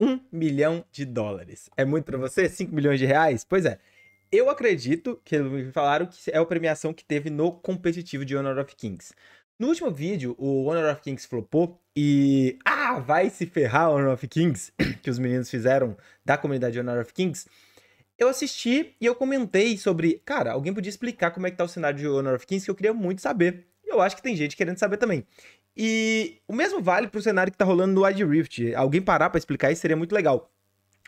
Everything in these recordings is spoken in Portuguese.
1 milhão de dólares. É muito para você? 5 milhões de reais? Pois é. Eu acredito que me falaram que é a premiação que teve no competitivo de Honor of Kings. No último vídeo, o Honor of Kings flopou e. Ah, vai se ferrar Honor of Kings, que os meninos fizeram da comunidade Honor of Kings. Eu assisti e eu comentei sobre. Cara, alguém podia explicar como é que tá o cenário de Honor of Kings que eu queria muito saber eu acho que tem gente querendo saber também. E o mesmo vale para o cenário que está rolando no Wide Rift. Alguém parar para explicar isso seria muito legal.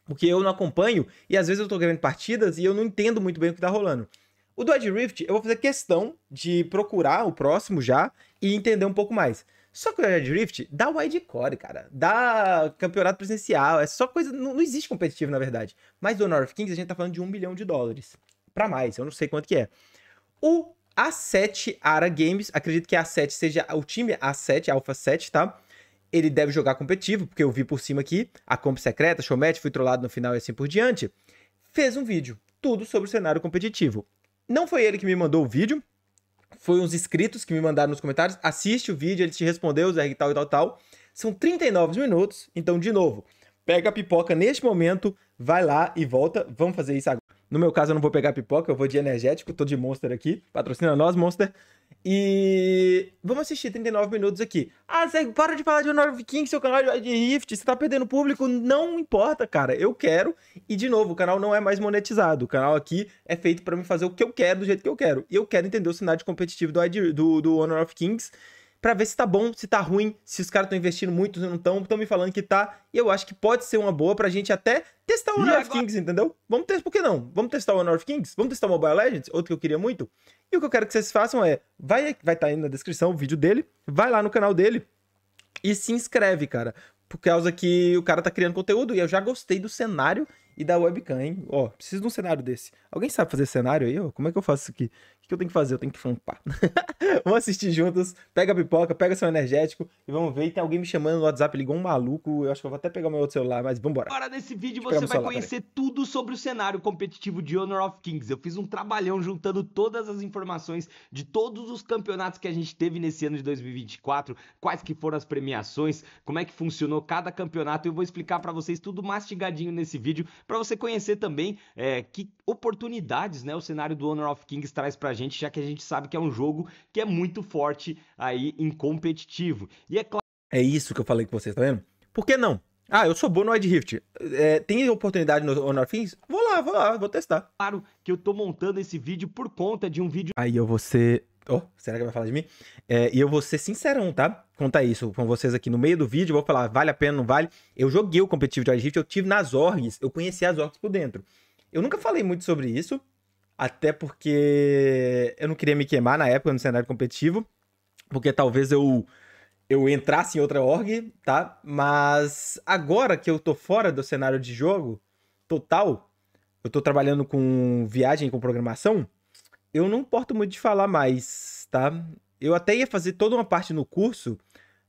Porque eu não acompanho e às vezes eu estou ganhando partidas e eu não entendo muito bem o que está rolando. O do Wide Rift, eu vou fazer questão de procurar o próximo já e entender um pouco mais. Só que o Wide Rift dá widecore, cara. Dá campeonato presencial, é só coisa. Não, não existe competitivo, na verdade. Mas do North of Kings a gente tá falando de um milhão de dólares. para mais, eu não sei quanto que é. O a7 Ara Games, acredito que a 7 seja o time A7, Alpha 7, tá? Ele deve jogar competitivo, porque eu vi por cima aqui a comp secreta, showmatch, fui trollado no final e assim por diante. Fez um vídeo, tudo sobre o cenário competitivo. Não foi ele que me mandou o vídeo, foi uns inscritos que me mandaram nos comentários. Assiste o vídeo, ele te respondeu, Zé, e tal e tal, tal. São 39 minutos, então, de novo, pega a pipoca neste momento, vai lá e volta. Vamos fazer isso agora. No meu caso, eu não vou pegar pipoca, eu vou de energético, tô de Monster aqui. Patrocina nós, Monster. E vamos assistir 39 minutos aqui. Ah, Zé, para de falar de Honor of King, seu canal é de Rift, você tá perdendo público. Não importa, cara, eu quero. E de novo, o canal não é mais monetizado. O canal aqui é feito para me fazer o que eu quero, do jeito que eu quero. E eu quero entender o cenário competitivo do, do, do Honor of Kings para ver se tá bom, se tá ruim, se os caras estão investindo muito, ou não estão, estão me falando que tá. E eu acho que pode ser uma boa pra gente até testar o Honor agora... of Kings, entendeu? Vamos testar, por que não? Vamos testar o Honor of Kings? Vamos testar o Mobile Legends, outro que eu queria muito. E o que eu quero que vocês façam é, vai vai tá aí na descrição o vídeo dele, vai lá no canal dele e se inscreve, cara. Por causa que o cara tá criando conteúdo e eu já gostei do cenário e da webcam, hein? Ó, preciso de um cenário desse. Alguém sabe fazer cenário aí? Ó, como é que eu faço isso aqui? que eu tenho que fazer? Eu tenho que fampar. vamos assistir juntos, pega a pipoca, pega seu energético e vamos ver. E tem alguém me chamando no WhatsApp, ligou um maluco. Eu acho que eu vou até pegar meu outro celular, mas vamos embora Agora nesse vídeo você vai celular, conhecer peraí. tudo sobre o cenário competitivo de Honor of Kings. Eu fiz um trabalhão juntando todas as informações de todos os campeonatos que a gente teve nesse ano de 2024, quais que foram as premiações, como é que funcionou cada campeonato. Eu vou explicar para vocês tudo mastigadinho nesse vídeo, para você conhecer também é, que oportunidades né, o cenário do Honor of Kings traz pra gente gente, já que a gente sabe que é um jogo que é muito forte aí em competitivo. E é claro. É isso que eu falei com vocês, tá vendo? Por que não? Ah, eu sou bom no Wild Rift. É, tem oportunidade no Honor Things? Vou lá, vou lá, vou testar. Claro que eu tô montando esse vídeo por conta de um vídeo. Aí eu vou ser. Oh, será que vai falar de mim? É, e eu vou ser sincerão, tá? Contar isso com vocês aqui no meio do vídeo. Vou falar, vale a pena, não vale? Eu joguei o competitivo de Wild Rift, eu tive nas orgs, eu conheci as orgs por dentro. Eu nunca falei muito sobre isso, até porque eu não queria me queimar na época no cenário competitivo, porque talvez eu eu entrasse em outra org, tá? Mas agora que eu tô fora do cenário de jogo total, eu tô trabalhando com viagem com programação, eu não importo muito de falar mais, tá? Eu até ia fazer toda uma parte no curso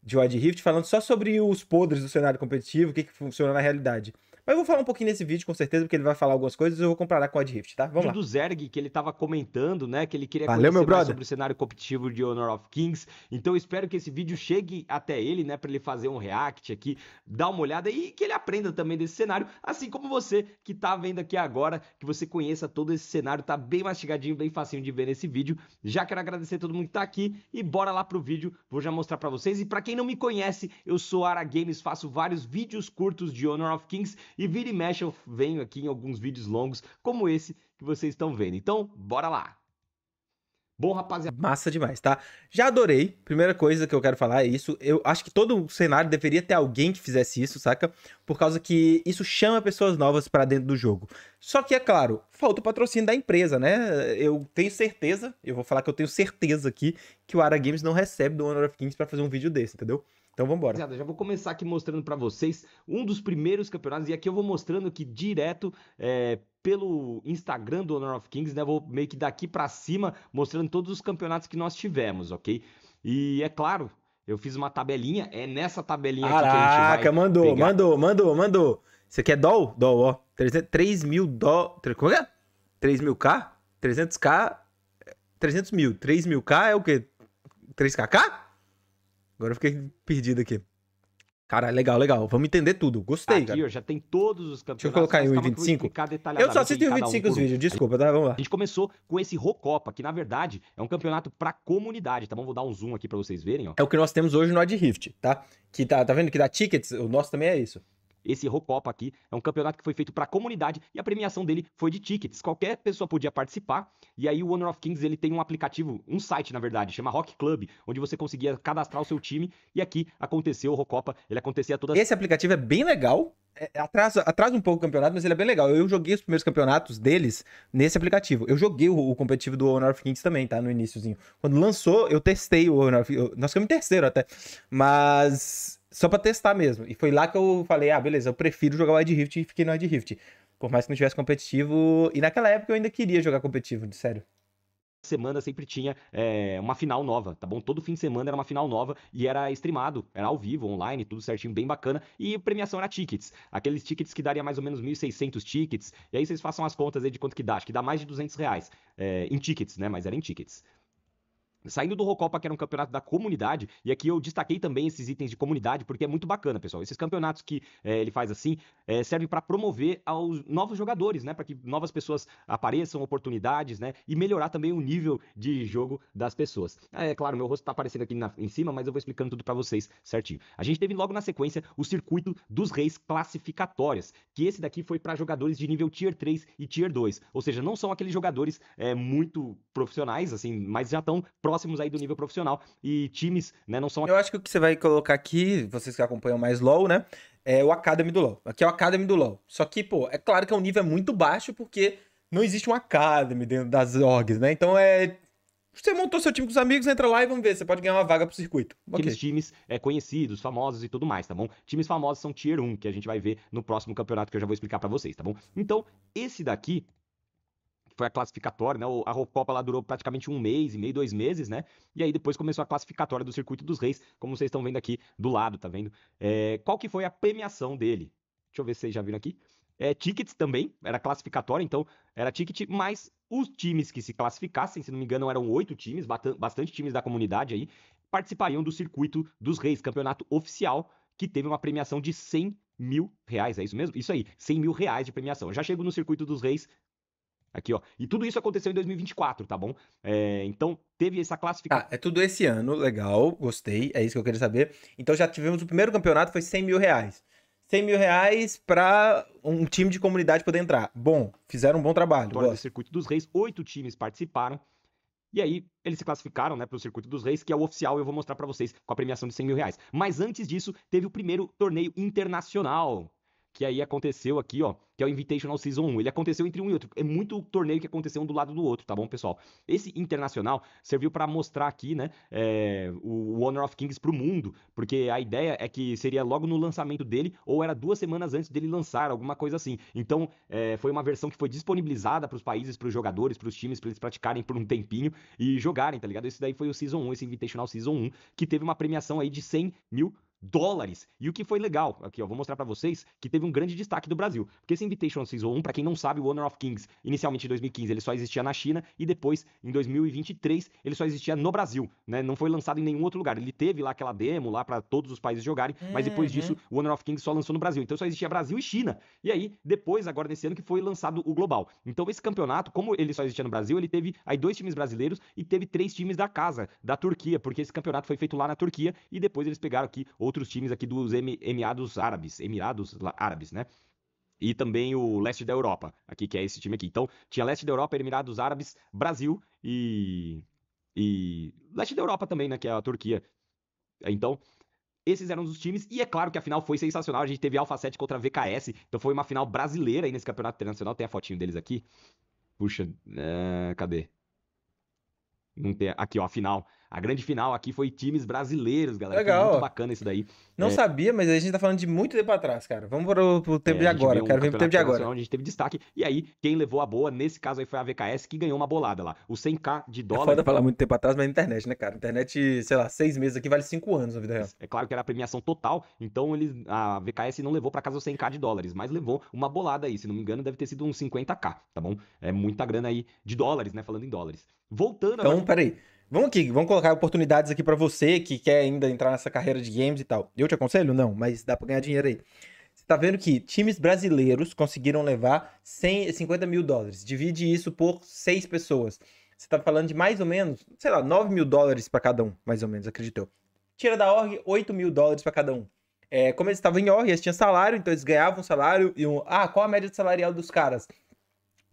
de Wide Rift falando só sobre os podres do cenário competitivo, o que, que funciona na realidade. Mas eu vou falar um pouquinho nesse vídeo, com certeza, porque ele vai falar algumas coisas e eu vou comparar com a de Rift, tá? Vamos lá. do Zerg, que ele estava comentando, né? Que ele queria Valeu, conhecer sobre o cenário competitivo de Honor of Kings. Então, eu espero que esse vídeo chegue até ele, né? Para ele fazer um react aqui, dar uma olhada e que ele aprenda também desse cenário. Assim como você que está vendo aqui agora, que você conheça todo esse cenário. Tá bem mastigadinho, bem facinho de ver nesse vídeo. Já quero agradecer a todo mundo que está aqui e bora lá pro vídeo. Vou já mostrar para vocês. E para quem não me conhece, eu sou Ara Games, faço vários vídeos curtos de Honor of Kings e vira e mexe, eu venho aqui em alguns vídeos longos, como esse que vocês estão vendo. Então, bora lá! Bom, rapaziada. Massa demais, tá? Já adorei. Primeira coisa que eu quero falar é isso. Eu acho que todo cenário deveria ter alguém que fizesse isso, saca? Por causa que isso chama pessoas novas para dentro do jogo. Só que, é claro, falta o patrocínio da empresa, né? Eu tenho certeza, eu vou falar que eu tenho certeza aqui, que o Ara Games não recebe do Honor of Kings para fazer um vídeo desse, entendeu? Então vamos embora. Já vou começar aqui mostrando para vocês um dos primeiros campeonatos, e aqui eu vou mostrando aqui direto é, pelo Instagram do Honor of Kings, né? Vou meio que daqui para cima mostrando todos os campeonatos que nós tivemos, ok? E é claro, eu fiz uma tabelinha, é nessa tabelinha Caraca, aqui que a gente vai mandou, pegar. mandou, mandou, mandou. Você quer é doll? Doll, ó. 300, 3 mil dó... Como é? 3 é? mil K? 300K? 300 mil. 3 mil K é o quê? 3KK? Agora eu fiquei perdido aqui. Cara, legal, legal. Vamos entender tudo. Gostei, aqui, cara. Ó, já tem todos os campeonatos. Deixa eu colocar aí o 25. Eu só assisti o 25 um os vídeos, desculpa, tá? Vamos lá. A gente começou com esse Rocopa, que na verdade é um campeonato pra comunidade, tá bom? Vou dar um zoom aqui pra vocês verem, ó. É o que nós temos hoje no Ad Rift, tá? Que tá, tá vendo que dá tickets? O nosso também é isso. Esse Rocopa aqui é um campeonato que foi feito para a comunidade e a premiação dele foi de tickets. Qualquer pessoa podia participar. E aí o Honor of Kings ele tem um aplicativo, um site na verdade, chama Rock Club, onde você conseguia cadastrar o seu time. E aqui aconteceu o Rocopa, ele acontecia toda. Esse aplicativo é bem legal. É, é, atrasa, atrasa um pouco o campeonato, mas ele é bem legal. Eu joguei os primeiros campeonatos deles nesse aplicativo. Eu joguei o, o competitivo do Honor of Kings também, tá? No iníciozinho. Quando lançou, eu testei o Honor of Kings. Nós ficamos em terceiro até. Mas só pra testar mesmo. E foi lá que eu falei, ah, beleza, eu prefiro jogar Wide Rift e fiquei no Wide Rift. Por mais que não tivesse competitivo. E naquela época eu ainda queria jogar competitivo, de sério semana sempre tinha é, uma final nova, tá bom? Todo fim de semana era uma final nova e era streamado, era ao vivo, online, tudo certinho, bem bacana. E premiação era tickets, aqueles tickets que daria mais ou menos 1.600 tickets. E aí vocês façam as contas aí de quanto que dá, acho que dá mais de 200 reais é, em tickets, né? Mas era em tickets. Saindo do Rocopa, que era um campeonato da comunidade, e aqui eu destaquei também esses itens de comunidade, porque é muito bacana, pessoal. Esses campeonatos que é, ele faz assim é, servem para promover aos novos jogadores, né? Para que novas pessoas apareçam, oportunidades, né? E melhorar também o nível de jogo das pessoas. Ah, é claro, meu rosto está aparecendo aqui na, em cima, mas eu vou explicando tudo para vocês certinho. A gente teve logo na sequência o circuito dos reis classificatórias, que esse daqui foi para jogadores de nível tier 3 e tier 2. Ou seja, não são aqueles jogadores é, muito profissionais, assim, mas já estão próximos aí do nível profissional e times, né, não são... Eu acho que o que você vai colocar aqui, vocês que acompanham mais LoL, né, é o Academy do LoL. Aqui é o Academy do LoL. Só que, pô, é claro que é um nível muito baixo porque não existe um Academy dentro das orgs, né? Então é você montou seu time com os amigos, entra lá e vamos ver. Você pode ganhar uma vaga pro circuito. Aqueles okay. times é, conhecidos, famosos e tudo mais, tá bom? Times famosos são Tier 1, que a gente vai ver no próximo campeonato que eu já vou explicar para vocês, tá bom? Então, esse daqui foi a classificatória, né? A Copa lá durou praticamente um mês e meio, dois meses, né? E aí depois começou a classificatória do Circuito dos Reis, como vocês estão vendo aqui do lado, tá vendo? É, qual que foi a premiação dele? Deixa eu ver se vocês já viram aqui. É, tickets também, era classificatória, então era ticket, mas os times que se classificassem, se não me engano, eram oito times, bastante times da comunidade aí, participariam do Circuito dos Reis, campeonato oficial, que teve uma premiação de 100 mil reais, é isso mesmo? Isso aí, 100 mil reais de premiação. Eu já chego no Circuito dos Reis Aqui, ó. E tudo isso aconteceu em 2024, tá bom? É, então, teve essa classificação. Ah, tá, é tudo esse ano, legal, gostei, é isso que eu queria saber. Então, já tivemos o primeiro campeonato, foi 100 mil reais. 100 mil reais para um time de comunidade poder entrar. Bom, fizeram um bom trabalho. O Circuito dos Reis, oito times participaram. E aí, eles se classificaram né, para o Circuito dos Reis, que é o oficial, eu vou mostrar para vocês, com a premiação de 100 mil reais. Mas antes disso, teve o primeiro torneio internacional que aí aconteceu aqui, ó, que é o Invitational Season 1. Ele aconteceu entre um e outro. É muito torneio que aconteceu um do lado do outro, tá bom, pessoal? Esse internacional serviu para mostrar aqui, né, é, o Honor of Kings pro mundo, porque a ideia é que seria logo no lançamento dele, ou era duas semanas antes dele lançar, alguma coisa assim. Então, é, foi uma versão que foi disponibilizada para os países, para os jogadores, para os times, para eles praticarem por um tempinho e jogarem, tá ligado? Esse daí foi o Season 1, esse Invitational Season 1, que teve uma premiação aí de 100 mil dólares. E o que foi legal, aqui ó, vou mostrar para vocês que teve um grande destaque do Brasil. Porque esse Invitational Season 1, para quem não sabe, o Honor of Kings, inicialmente em 2015, ele só existia na China e depois em 2023 ele só existia no Brasil, né? Não foi lançado em nenhum outro lugar. Ele teve lá aquela demo lá para todos os países jogarem, uhum. mas depois uhum. disso o Honor of Kings só lançou no Brasil. Então só existia Brasil e China. E aí, depois agora nesse ano que foi lançado o global. Então esse campeonato, como ele só existia no Brasil, ele teve aí dois times brasileiros e teve três times da casa, da Turquia, porque esse campeonato foi feito lá na Turquia e depois eles pegaram aqui outros times aqui dos Emirados Árabes, Emirados Árabes, né? E também o leste da Europa, aqui que é esse time aqui. Então, tinha leste da Europa, Emirados Árabes, Brasil e e leste da Europa também, né, que é a Turquia. Então, esses eram os times, e é claro que a final foi sensacional. A gente teve 7 contra VKS, então foi uma final brasileira aí nesse campeonato internacional. Tem a fotinho deles aqui. Puxa, é, cadê? Não tem. Aqui, ó, a final. A grande final aqui foi times brasileiros, galera. Legal. Foi muito bacana isso daí. Não é... sabia, mas a gente tá falando de muito tempo atrás, cara. Vamos pro, pro é, tempo é, de agora. Eu um quero ver o tempo de agora. Onde a gente teve destaque. E aí, quem levou a boa, nesse caso aí, foi a VKS, que ganhou uma bolada lá. O 100k de é dólar. É foda falar muito tempo atrás, mas na é internet, né, cara? Internet, sei lá, seis meses aqui vale cinco anos na vida real. É claro que era a premiação total, então ele, a VKS não levou para casa os 100k de dólares, mas levou uma bolada aí. Se não me engano, deve ter sido uns 50k, tá bom? É muita grana aí de dólares, né? Falando em dólares. Voltando. Então, agora... peraí. Vamos aqui, vamos colocar oportunidades aqui para você que quer ainda entrar nessa carreira de games e tal. Eu te aconselho? Não, mas dá para ganhar dinheiro aí. Você tá vendo que times brasileiros conseguiram levar 100, 50 mil dólares. Divide isso por seis pessoas. Você tá falando de mais ou menos, sei lá, 9 mil dólares para cada um, mais ou menos, acredito eu. Tira da org 8 mil dólares para cada um. É, como eles estavam em org, eles tinham salário, então eles ganhavam salário e um. Ah, qual a média salarial dos caras?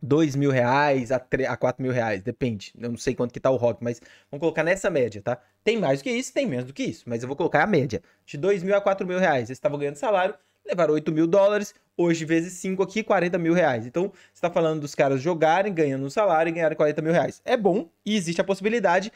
2 mil reais a, 3, a 4 mil reais, depende. Eu não sei quanto que tá o rock, mas vamos colocar nessa média, tá? Tem mais do que isso, tem menos do que isso, mas eu vou colocar a média. De 2 mil a 4 mil reais, eles estavam ganhando salário, levaram 8 mil dólares, hoje vezes 5 aqui, 40 mil reais. Então, você tá falando dos caras jogarem, ganhando um salário e ganharem 40 mil reais. É bom e existe a possibilidade.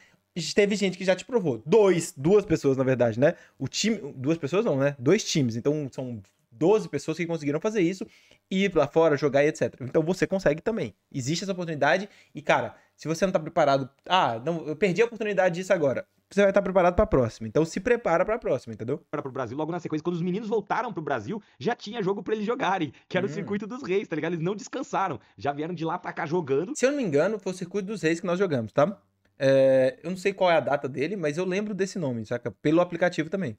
Teve gente que já te provou. Dois, duas pessoas, na verdade, né? O time. Duas pessoas não, né? Dois times. Então, são 12 pessoas que conseguiram fazer isso ir lá fora, jogar e etc. Então você consegue também. Existe essa oportunidade e, cara, se você não tá preparado, ah, não, eu perdi a oportunidade disso agora. Você vai estar tá preparado para a próxima. Então se prepara para a próxima, entendeu? Para o Brasil logo na sequência, quando os meninos voltaram para o Brasil, já tinha jogo para eles jogarem, que era hum. o circuito dos Reis, tá ligado? Eles não descansaram, já vieram de lá para cá jogando. Se eu não me engano, foi o circuito dos Reis que nós jogamos, tá? É, eu não sei qual é a data dele, mas eu lembro desse nome, saca? Pelo aplicativo também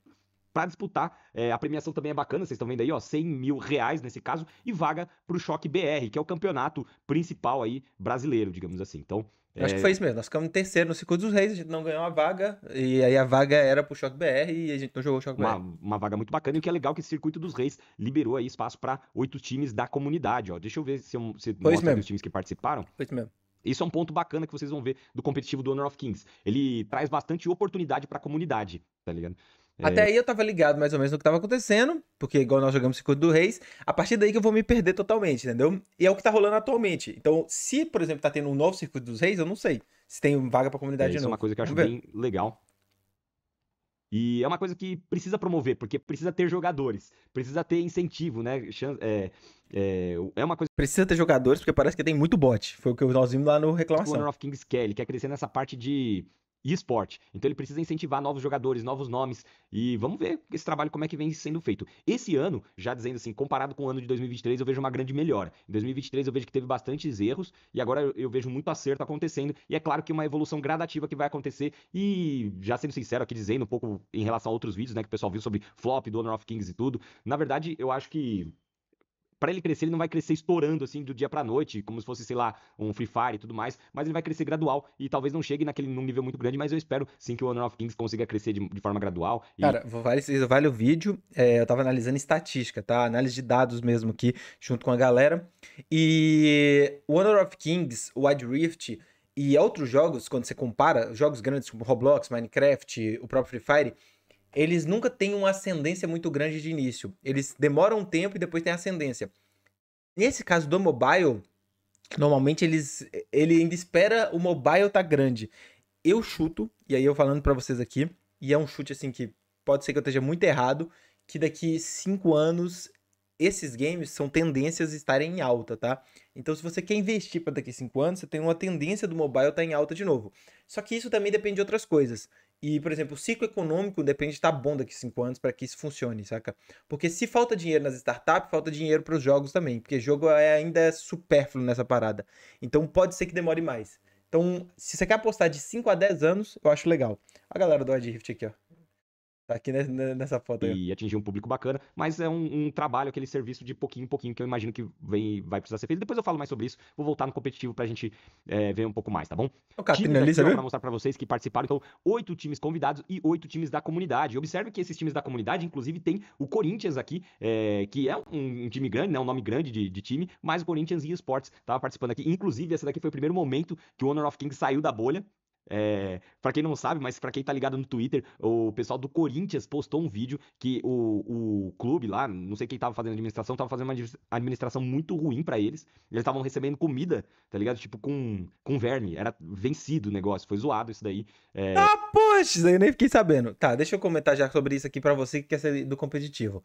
para disputar. É, a premiação também é bacana, vocês estão vendo aí, ó, 100 mil reais nesse caso, e vaga para o Choque BR, que é o campeonato principal aí brasileiro, digamos assim. Então. Acho que eh, foi isso mesmo. Nós ficamos em terceiro no Circuito dos Reis, a gente não ganhou a vaga, e aí a vaga era pro Choque BR e a gente não jogou o Choque uma, BR. Uma vaga muito bacana, e o que é legal é que esse Circuito dos Reis liberou aí espaço para oito times da comunidade, ó. Deixa eu ver se, eu, se foi mostra os times que participaram. Foi isso mesmo. Isso é um ponto bacana que vocês vão ver do competitivo do Honor of Kings. Ele traz bastante oportunidade para a comunidade, tá ligado? É. Até aí eu tava ligado mais ou menos no que tava acontecendo, porque igual nós jogamos Circuito do Reis, a partir daí que eu vou me perder totalmente, entendeu? E é o que tá rolando atualmente. Então, se, por exemplo, tá tendo um novo Circuito dos Reis, eu não sei se tem vaga pra comunidade é, isso de é uma coisa que eu acho bem legal. E é uma coisa que precisa promover, porque precisa ter jogadores, precisa ter incentivo, né? É, é, é uma coisa. Precisa ter jogadores, porque parece que tem muito bot. Foi o que nós vimos lá no tipo Reclamação. O Honor of Kings Kelly quer é crescer nessa parte de e esporte. Então ele precisa incentivar novos jogadores, novos nomes e vamos ver esse trabalho como é que vem sendo feito. Esse ano, já dizendo assim, comparado com o ano de 2023, eu vejo uma grande melhora. Em 2023 eu vejo que teve bastantes erros e agora eu vejo muito acerto acontecendo e é claro que uma evolução gradativa que vai acontecer e já sendo sincero aqui dizendo um pouco em relação a outros vídeos, né, que o pessoal viu sobre flop do Honor of Kings e tudo. Na verdade, eu acho que para ele crescer, ele não vai crescer estourando assim do dia para noite, como se fosse, sei lá, um Free Fire e tudo mais, mas ele vai crescer gradual e talvez não chegue naquele num nível muito grande, mas eu espero sim que o Honor of Kings consiga crescer de, de forma gradual. E... Cara, vale, vale o vídeo, é, eu tava analisando estatística, tá? Análise de dados mesmo aqui, junto com a galera. E o Honor of Kings, o Wide Rift e outros jogos, quando você compara, jogos grandes como Roblox, Minecraft, o próprio Free Fire, eles nunca têm uma ascendência muito grande de início. Eles demoram um tempo e depois têm ascendência. Nesse caso do mobile, normalmente eles ele ainda espera o mobile tá grande. Eu chuto, e aí eu falando para vocês aqui, e é um chute assim que pode ser que eu esteja muito errado, que daqui 5 anos esses games são tendências a estarem em alta, tá? Então, se você quer investir para daqui 5 anos, você tem uma tendência do mobile estar tá em alta de novo. Só que isso também depende de outras coisas. E, por exemplo, o ciclo econômico depende de estar bom daqui a cinco anos para que isso funcione, saca? Porque se falta dinheiro nas startups, falta dinheiro para os jogos também, porque jogo é ainda supérfluo nessa parada. Então pode ser que demore mais. Então, se você quer apostar de 5 a 10 anos, eu acho legal. A galera do Adrift Rift aqui, ó. Tá aqui nessa foto aí. E atingir um público bacana, mas é um, um, trabalho, aquele serviço de pouquinho em pouquinho que eu imagino que vem, vai precisar ser feito. Depois eu falo mais sobre isso, vou voltar no competitivo pra gente é, ver um pouco mais, tá bom? O Catrina ali, sabe? Pra mostrar pra vocês que participaram, então, oito times convidados e oito times da comunidade. observe que esses times da comunidade, inclusive, tem o Corinthians aqui, é, que é um, um, time grande, né? Um nome grande de, de time, mas o Corinthians e Esportes tava participando aqui. Inclusive, esse daqui foi o primeiro momento que o Honor of Kings saiu da bolha, é, eh, para quem não sabe, mas para quem tá ligado no Twitter, o pessoal do Corinthians postou um vídeo que o, o clube lá, não sei quem tava fazendo administração, tava fazendo uma administração muito ruim para eles. Eles estavam recebendo comida, tá ligado? Tipo, com, com verme. Era vencido o negócio, foi zoado isso daí. É... Ah, poxa, eu nem fiquei sabendo. Tá, deixa eu comentar já sobre isso aqui para você que quer ser do competitivo.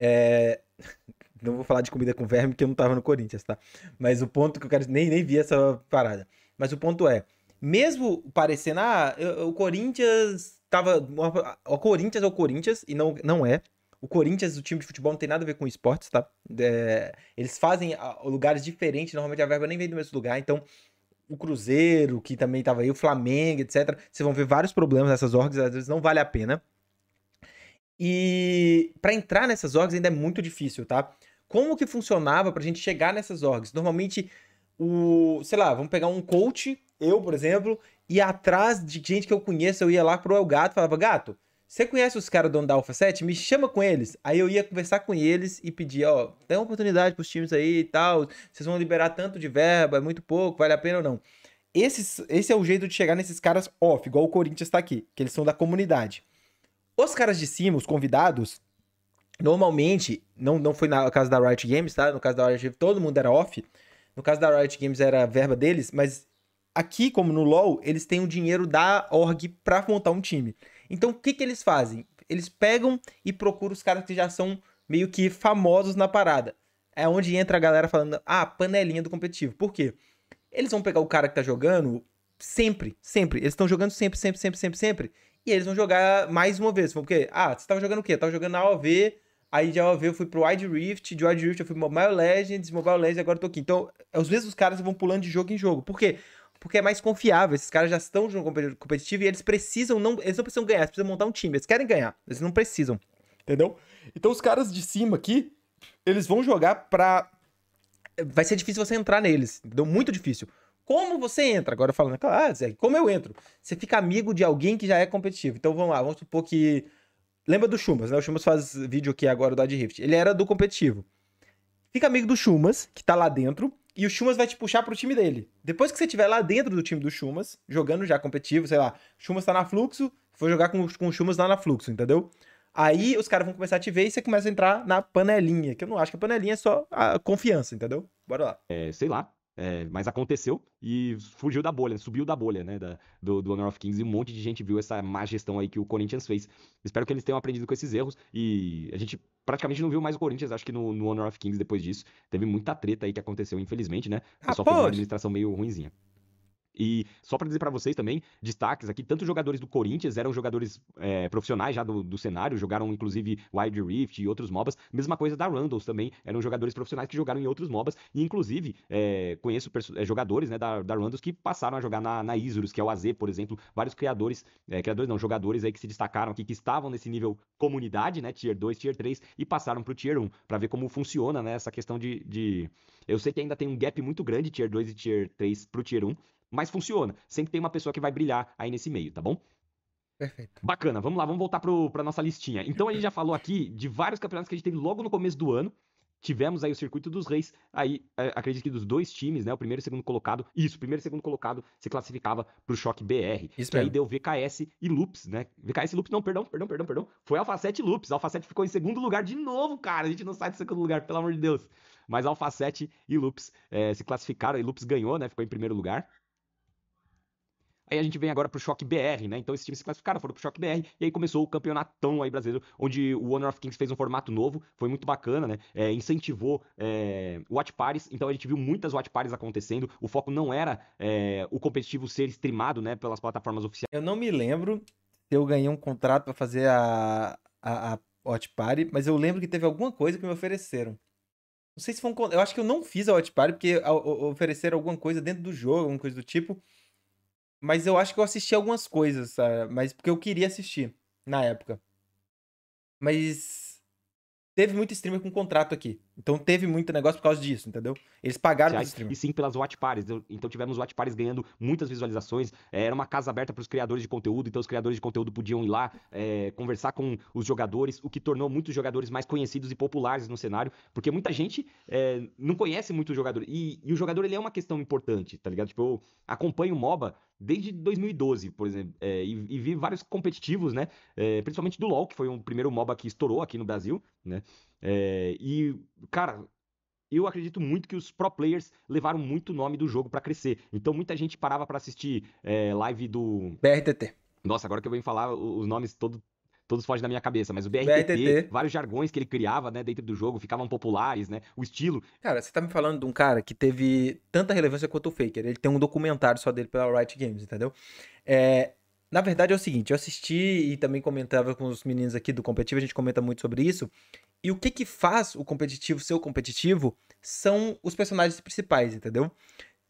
É... Não vou falar de comida com verme, porque eu não tava no Corinthians, tá? Mas o ponto que eu quero. Nem, nem vi essa parada. Mas o ponto é mesmo parecendo, ah, o Corinthians tava. O Corinthians é o Corinthians, e não, não é. O Corinthians, o time de futebol, não tem nada a ver com esportes, tá? É, eles fazem ah, lugares diferentes, normalmente a verba nem vem do mesmo lugar, então o Cruzeiro, que também tava aí, o Flamengo, etc. Vocês vão ver vários problemas nessas orgs, às vezes não vale a pena. E para entrar nessas orgs ainda é muito difícil, tá? Como que funcionava pra gente chegar nessas orgs? Normalmente, o, sei lá, vamos pegar um coach eu, por exemplo, ia atrás de gente que eu conheço, eu ia lá pro Elgato e falava, gato, você conhece os caras dono da Alpha 7? Me chama com eles. Aí eu ia conversar com eles e pedir, ó, tem uma oportunidade pros times aí e tal, vocês vão liberar tanto de verba, é muito pouco, vale a pena ou não. Esse, esse é o jeito de chegar nesses caras off, igual o Corinthians tá aqui, que eles são da comunidade. Os caras de cima, os convidados, normalmente, não, não foi na casa da Riot Games, tá? No caso da Riot Games, todo mundo era off. No caso da Riot Games era verba deles, mas Aqui, como no LoL, eles têm o dinheiro da org para montar um time. Então, o que, que eles fazem? Eles pegam e procuram os caras que já são meio que famosos na parada. É onde entra a galera falando, ah, panelinha do competitivo. Por quê? Eles vão pegar o cara que tá jogando sempre, sempre. Eles estão jogando sempre, sempre, sempre, sempre, sempre. E eles vão jogar mais uma vez. Porque, ah, você tava jogando o quê? tava jogando na AOV, aí de AOV eu fui pro Wide Rift, de Wide Rift eu fui pro Mobile Legends, Mobile Legends agora eu tô aqui. Então, é os mesmos caras vão pulando de jogo em jogo. Por quê? porque é mais confiável. Esses caras já estão de um competitivo e eles precisam, não, eles não precisam ganhar, eles precisam montar um time, eles querem ganhar, eles não precisam. Entendeu? Então os caras de cima aqui, eles vão jogar pra. Vai ser difícil você entrar neles, entendeu? Muito difícil. Como você entra? Agora falando, é claro, ah, Zé, como eu entro? Você fica amigo de alguém que já é competitivo. Então vamos lá, vamos supor que. Lembra do Chumas, né? O Chumas faz vídeo aqui agora do Ad Rift. Ele era do competitivo. Fica amigo do Chumas, que tá lá dentro. E o Chumas vai te puxar pro time dele. Depois que você estiver lá dentro do time do Chumas, jogando já competitivo, sei lá, Chumas tá na fluxo, foi jogar com, com o Chumas lá na fluxo, entendeu? Aí os caras vão começar a te ver e você começa a entrar na panelinha, que eu não acho que a panelinha é só a confiança, entendeu? Bora lá. É, sei lá. É, mas aconteceu e fugiu da bolha, subiu da bolha, né? Da, do, do Honor of Kings e um monte de gente viu essa má gestão aí que o Corinthians fez. Espero que eles tenham aprendido com esses erros e a gente praticamente não viu mais o Corinthians, acho que no, no Honor of Kings depois disso. Teve muita treta aí que aconteceu, infelizmente, né? só foi uma administração meio ruinzinha. E só para dizer para vocês também, destaques aqui, tanto jogadores do Corinthians eram jogadores é, profissionais já do, do, cenário, jogaram inclusive Wild Rift e outros MOBAs. Mesma coisa da Randalls também, eram jogadores profissionais que jogaram em outros MOBAs. E inclusive, é, conheço eh, jogadores né, da, da Randalls que passaram a jogar na, na Isurus, que é o AZ, por exemplo. Vários criadores, é, criadores não, jogadores aí que se destacaram aqui, que estavam nesse nível comunidade, né, Tier 2, Tier 3, e passaram pro Tier 1, para ver como funciona né, essa questão de, de... Eu sei que ainda tem um gap muito grande, Tier 2 e Tier 3 pro Tier 1, mas funciona. Sempre tem uma pessoa que vai brilhar aí nesse meio, tá bom? Perfeito. Bacana, vamos lá, vamos voltar para nossa listinha. Então a gente já falou aqui de vários campeonatos que a gente teve logo no começo do ano. Tivemos aí o Circuito dos Reis, aí é, acredito que dos dois times, né? O primeiro e o segundo colocado. Isso, o primeiro e o segundo colocado se classificava para o Choque BR. Isso que aí deu VKS e Loops, né? VKS e Loops, não, perdão, perdão, perdão, perdão. Foi Alfacete e Loops. Alpha7 ficou em segundo lugar de novo, cara. A gente não sai do segundo lugar, pelo amor de Deus. Mas Alpha7 e Loops é, se classificaram e Loops ganhou, né? Ficou em primeiro lugar. Aí a gente vem agora pro Choque BR, né? Então esses times se classificaram, foram pro Choque BR, e aí começou o campeonatão aí brasileiro, onde o Honor of Kings fez um formato novo, foi muito bacana, né? É, incentivou é, Watch Parties, então a gente viu muitas Watch Parties acontecendo, o foco não era é, o competitivo ser streamado, né, pelas plataformas oficiais. Eu não me lembro se eu ganhei um contrato para fazer a, a, a Watch Party, mas eu lembro que teve alguma coisa que me ofereceram. Não sei se foi um. Eu acho que eu não fiz a Watch Party, porque ofereceram alguma coisa dentro do jogo, alguma coisa do tipo. Mas eu acho que eu assisti algumas coisas, sabe? Mas porque eu queria assistir na época. Mas teve muito streamer com contrato aqui. Então teve muito negócio por causa disso, entendeu? Eles pagaram pelos streamers. E sim pelas watch parties. Então tivemos watch parties ganhando muitas visualizações. Eh, era uma casa aberta para os criadores de conteúdo, então os criadores de conteúdo podiam ir lá é, conversar com os jogadores, o que tornou muitos jogadores mais conhecidos e populares no cenário, porque muita gente é, não conhece muito o jogador. E, e, o jogador ele é uma questão importante, tá ligado? Tipo, eu acompanho o MOBA desde 2012, por exemplo, é, e, e, vi vários competitivos, né? principalmente do LoL, que foi o primeiro MOBA que estourou aqui no Brasil, né? É, e, cara, eu acredito muito que os pro players levaram muito o nome do jogo para crescer. Então muita gente parava para assistir é, live do. BRTT. Nossa, agora que eu venho falar os nomes todos todos fogem da minha cabeça, mas o BRTT, BRTT, vários jargões que ele criava, né, dentro do jogo, ficavam populares, né, o estilo. Cara, você tá me falando de um cara que teve tanta relevância quanto o Faker, ele tem um documentário só dele pela Riot Games, entendeu? É, na verdade é o seguinte, eu assisti e também comentava com os meninos aqui do competitivo, a gente comenta muito sobre isso. E o que que faz o competitivo ser o competitivo são os personagens principais, entendeu?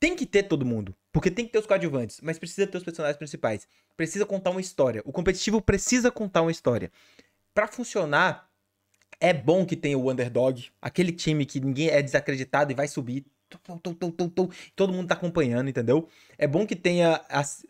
Tem que ter todo mundo, porque tem que ter os coadjuvantes, mas precisa ter os personagens principais. Precisa contar uma história. O competitivo precisa contar uma história. Para funcionar, é bom que tenha o underdog, aquele time que ninguém é desacreditado e vai subir. Todo mundo tá acompanhando, entendeu? É bom que tenha as,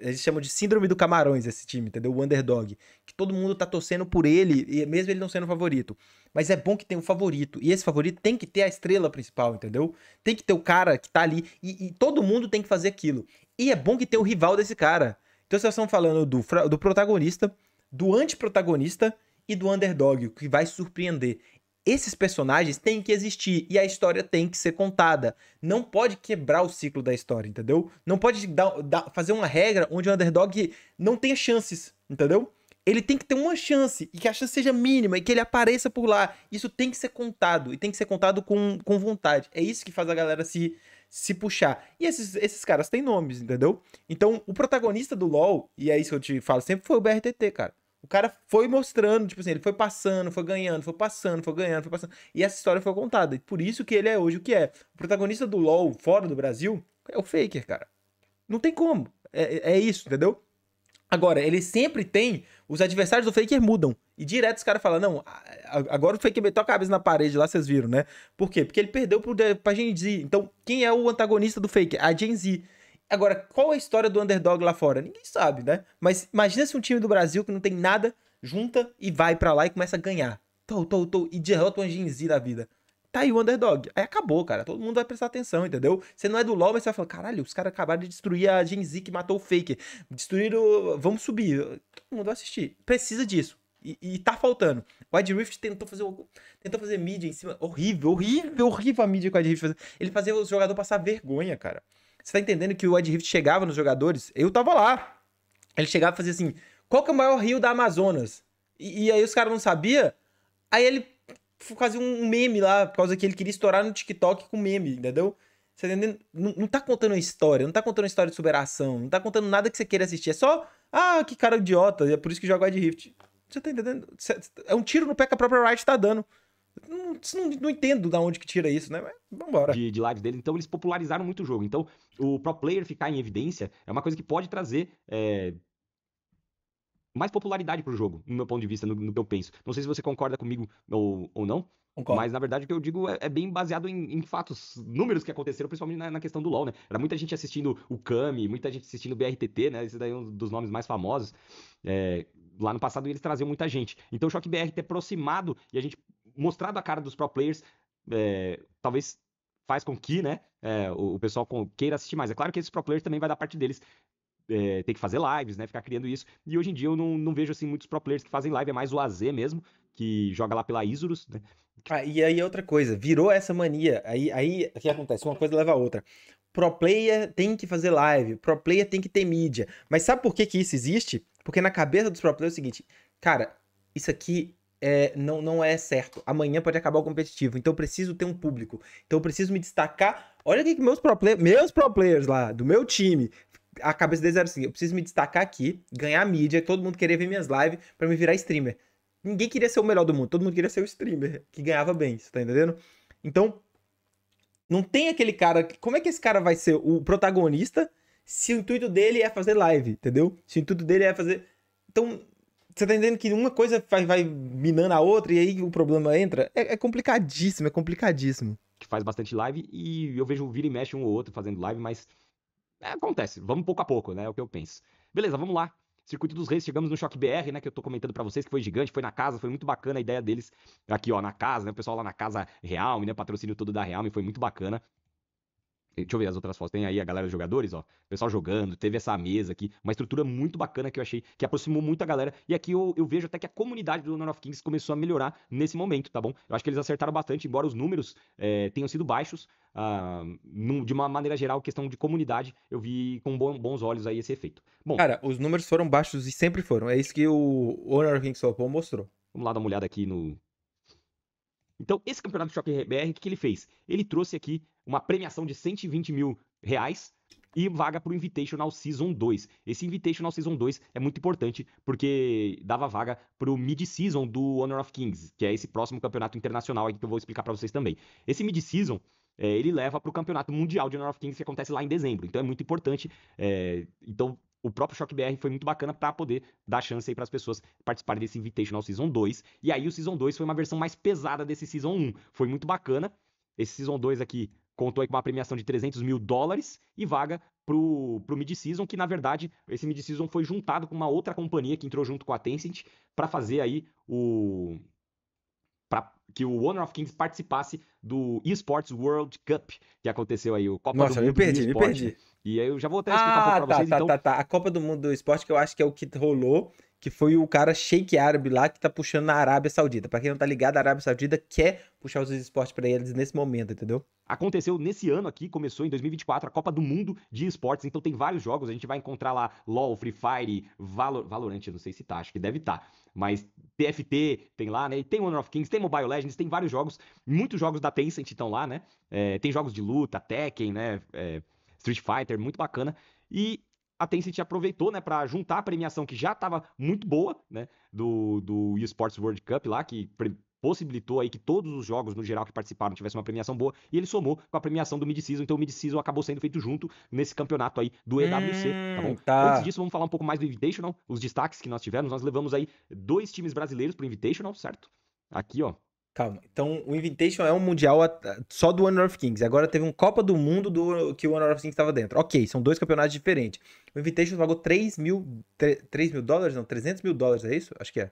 eles chamam de síndrome do Camarões esse time, entendeu? O underdog. Que todo mundo tá torcendo por ele, e mesmo ele não sendo o favorito. Mas é bom que tem um favorito. E esse favorito tem que ter a estrela principal, entendeu? Tem que ter o cara que tá ali. E, e todo mundo tem que fazer aquilo. E é bom que tem o rival desse cara. Então vocês estão falando do, do protagonista, do antiprotagonista e do underdog, que vai surpreender esses personagens têm que existir e a história tem que ser contada. Não pode quebrar o ciclo da história, entendeu? Não pode dar, dar, fazer uma regra onde o underdog não tenha chances, entendeu? Ele tem que ter uma chance, e que a chance seja mínima, e que ele apareça por lá. Isso tem que ser contado, e tem que ser contado com, com vontade. É isso que faz a galera se, se puxar. E esses, esses caras têm nomes, entendeu? Então, o protagonista do LoL, e é isso que eu te falo sempre, foi o BRTT, cara o cara foi mostrando, tipo assim, ele foi passando, foi ganhando, foi passando, foi ganhando, foi passando. E essa história foi contada. E por isso que ele é hoje o que é. O protagonista do LoL fora do Brasil é o Faker, cara. Não tem como. É, é, é isso, entendeu? Agora, ele sempre tem. Os adversários do Faker mudam. E direto os caras falam: não, agora o Faker meteu a cabeça na parede lá, vocês viram, né? Por quê? Porque ele perdeu pro, pra Gen Z. Então, quem é o antagonista do Faker? A Gen Z. Agora, qual é a história do underdog lá fora? Ninguém sabe, né? Mas imagina se um time do Brasil que não tem nada junta e vai para lá e começa a ganhar. Tô, tô, tô, e derrota o Anjinzi da vida. Tá aí o underdog. Aí acabou, cara. Todo mundo vai prestar atenção, entendeu? Você não é do LoL, mas você vai falar: caralho, os caras acabaram de destruir a Gen Z que matou o Faker. Destruíram. Vamos subir. Todo mundo vai assistir. Precisa disso. E, e tá faltando. O Ed Rift tentou fazer, tentou fazer mídia em cima. Horrível, horrível, horrível a mídia que o Ed Rift fazia. Ele fazia o jogador passar vergonha, cara. Você tá entendendo que o Ed Rift chegava nos jogadores? Eu tava lá. Ele chegava e fazia assim: qual que é o maior rio da Amazonas? E, e aí os caras não sabiam. Aí ele fazia um meme lá, por causa que ele queria estourar no TikTok com meme, entendeu? Você tá entendendo? Não, não tá contando uma história, não tá contando uma história de superação, não tá contando nada que você queira assistir. É só, ah, que cara idiota, é por isso que joga Ed Rift. Você tá entendendo? É um tiro no pé que a própria Riot tá dando não, não, não, entendo da onde que tira isso, né? Mas vambora. De, de lives dele. Então eles popularizaram muito o jogo. Então o pro player ficar em evidência é uma coisa que pode trazer é, mais popularidade pro jogo, no meu ponto de vista, no, no, que eu penso. Não sei se você concorda comigo ou, ou não. Concordo. Mas, na verdade, o que eu digo é, é bem baseado em, em, fatos, números que aconteceram, principalmente na, na, questão do LoL, né? Era muita gente assistindo o Kami, muita gente assistindo o BRTT, né? Esse daí é um dos nomes mais famosos. É, lá no passado eles traziam muita gente. Então o Choque BR ter é aproximado e a gente mostrado a cara dos pro players, é, talvez faz com que né, é, o, pessoal queira assistir mais. É claro que esses pro players também vai dar parte deles. É, que fazer lives, né? Ficar criando isso. E hoje em dia eu não, não vejo assim muitos pro players que fazem live, é mais o AZ mesmo, que joga lá pela Isurus, né? Ah, e aí outra coisa, virou essa mania. Aí, aí o que acontece? Uma coisa leva a outra. Pro player tem que fazer live, pro player tem que ter mídia. Mas sabe por que, que isso existe? Porque na cabeça dos pro players é o seguinte, cara, isso aqui é, não, não é certo. Amanhã pode acabar o competitivo. Então eu preciso ter um público. Então eu preciso me destacar. Olha aqui que meus pro, play, meus pro players lá, do meu time. A cabeça deles era assim: eu preciso me destacar aqui, ganhar mídia, todo mundo querer ver minhas lives para me virar streamer. Ninguém queria ser o melhor do mundo, todo mundo queria ser o streamer, que ganhava bem, você tá entendendo? Então, não tem aquele cara. Como é que esse cara vai ser o protagonista se o intuito dele é fazer live, entendeu? Se o intuito dele é fazer. Então, você tá entendendo que uma coisa vai, vai minando a outra e aí o problema entra? É, é, complicadíssimo, é complicadíssimo. Que faz bastante live e eu vejo vira e mexe um ou outro fazendo live, mas é, acontece, vamos pouco a pouco, né? É o que eu penso. Beleza, vamos lá. Circuito dos Reis, chegamos no Choque BR, né? Que eu tô comentando para vocês, que foi gigante, foi na casa, foi muito bacana a ideia deles. Aqui, ó, na casa, né? O pessoal lá na casa Realme, né? Patrocínio todo da Realme, foi muito bacana. Eh, deixa eu ver as outras fotos. Tem aí a galera dos jogadores, ó. O pessoal jogando, teve essa mesa aqui. Uma estrutura muito bacana que eu achei, que aproximou muito a galera. E aqui eu, eu vejo até que a comunidade do Honor of Kings começou a melhorar nesse momento, tá bom? Eu acho que eles acertaram bastante, embora os números é, tenham sido baixos. Ah, num, de uma maneira geral, questão de comunidade, eu vi com bom, bons olhos aí esse efeito. Bom, Cara, os números foram baixos e sempre foram. É isso que o Honor of Kings Sopon mostrou. Vamos lá dar uma olhada aqui no então, esse campeonato Choque RBR, o que, que ele fez? Ele trouxe aqui uma premiação de 120 mil reais e vaga para o Invitational Season 2. Esse Invitational Season 2 é muito importante porque dava vaga para o Mid-Season do Honor of Kings, que é esse próximo campeonato internacional que eu vou explicar para vocês também. Esse Mid-Season é, ele leva para o Campeonato Mundial de Honor of Kings que acontece lá em dezembro. Então é muito importante. É, então o próprio Choque BR foi muito bacana para poder dar chance aí para as pessoas participarem desse Invitational Season 2. E aí o Season 2 foi uma versão mais pesada desse Season 1. Foi muito bacana. Esse Season 2 aqui contou aí com uma premiação de 300 mil dólares e vaga pro, pro Mid-Season, que na verdade esse Mid-Season foi juntado com uma outra companhia que entrou junto com a Tencent para fazer aí o, que o Honor of Kings participasse do Esports World Cup, que aconteceu aí, o Copa Nossa, do Mundo. Nossa, me perdi, me né? perdi. E aí eu já vou até explicar ah, um pouco pra tá, vocês. Tá, então... tá, tá. A Copa do Mundo do Esporte, que eu acho que é o que rolou, que foi o cara sheikh Árabe lá que tá puxando a Arábia Saudita. Para quem não tá ligado, a Arábia Saudita quer puxar os esportes para eles nesse momento, entendeu? Aconteceu nesse ano aqui, começou em 2024 a Copa do Mundo de Esportes, então tem vários jogos, a gente vai encontrar lá LoL, Free Fire, Valor, Valorant, não sei se tá, acho que deve estar, tá, mas TFT tem lá, né? E tem Honor of Kings, tem Mobile Legends, tem vários jogos, muitos jogos da Tencent estão lá, né? É, tem jogos de luta, Tekken, né? É, Street Fighter, muito bacana. E a Tencent aproveitou, né, para juntar a premiação que já estava muito boa, né, do, do eSports World Cup lá, que possibilitou aí que todos os jogos, no geral, que participaram tivessem uma premiação boa, e ele somou com a premiação do Mid-Season, então o Mid-Season acabou sendo feito junto nesse campeonato aí do EWC, tá hum, tá bom? Tá. Antes disso, vamos falar um pouco mais do Invitational, os destaques que nós tivemos, nós levamos aí dois times brasileiros pro Invitational, certo? Aqui, ó, Calma. Então, o Invitation é um mundial só do One of Kings. Agora teve um Copa do Mundo do que o One of Kings estava dentro. Ok, são dois campeonatos diferentes. O Invitation pagou 3 mil, 3, 3 mil dólares? Não, 300 mil dólares, é isso? Acho que é.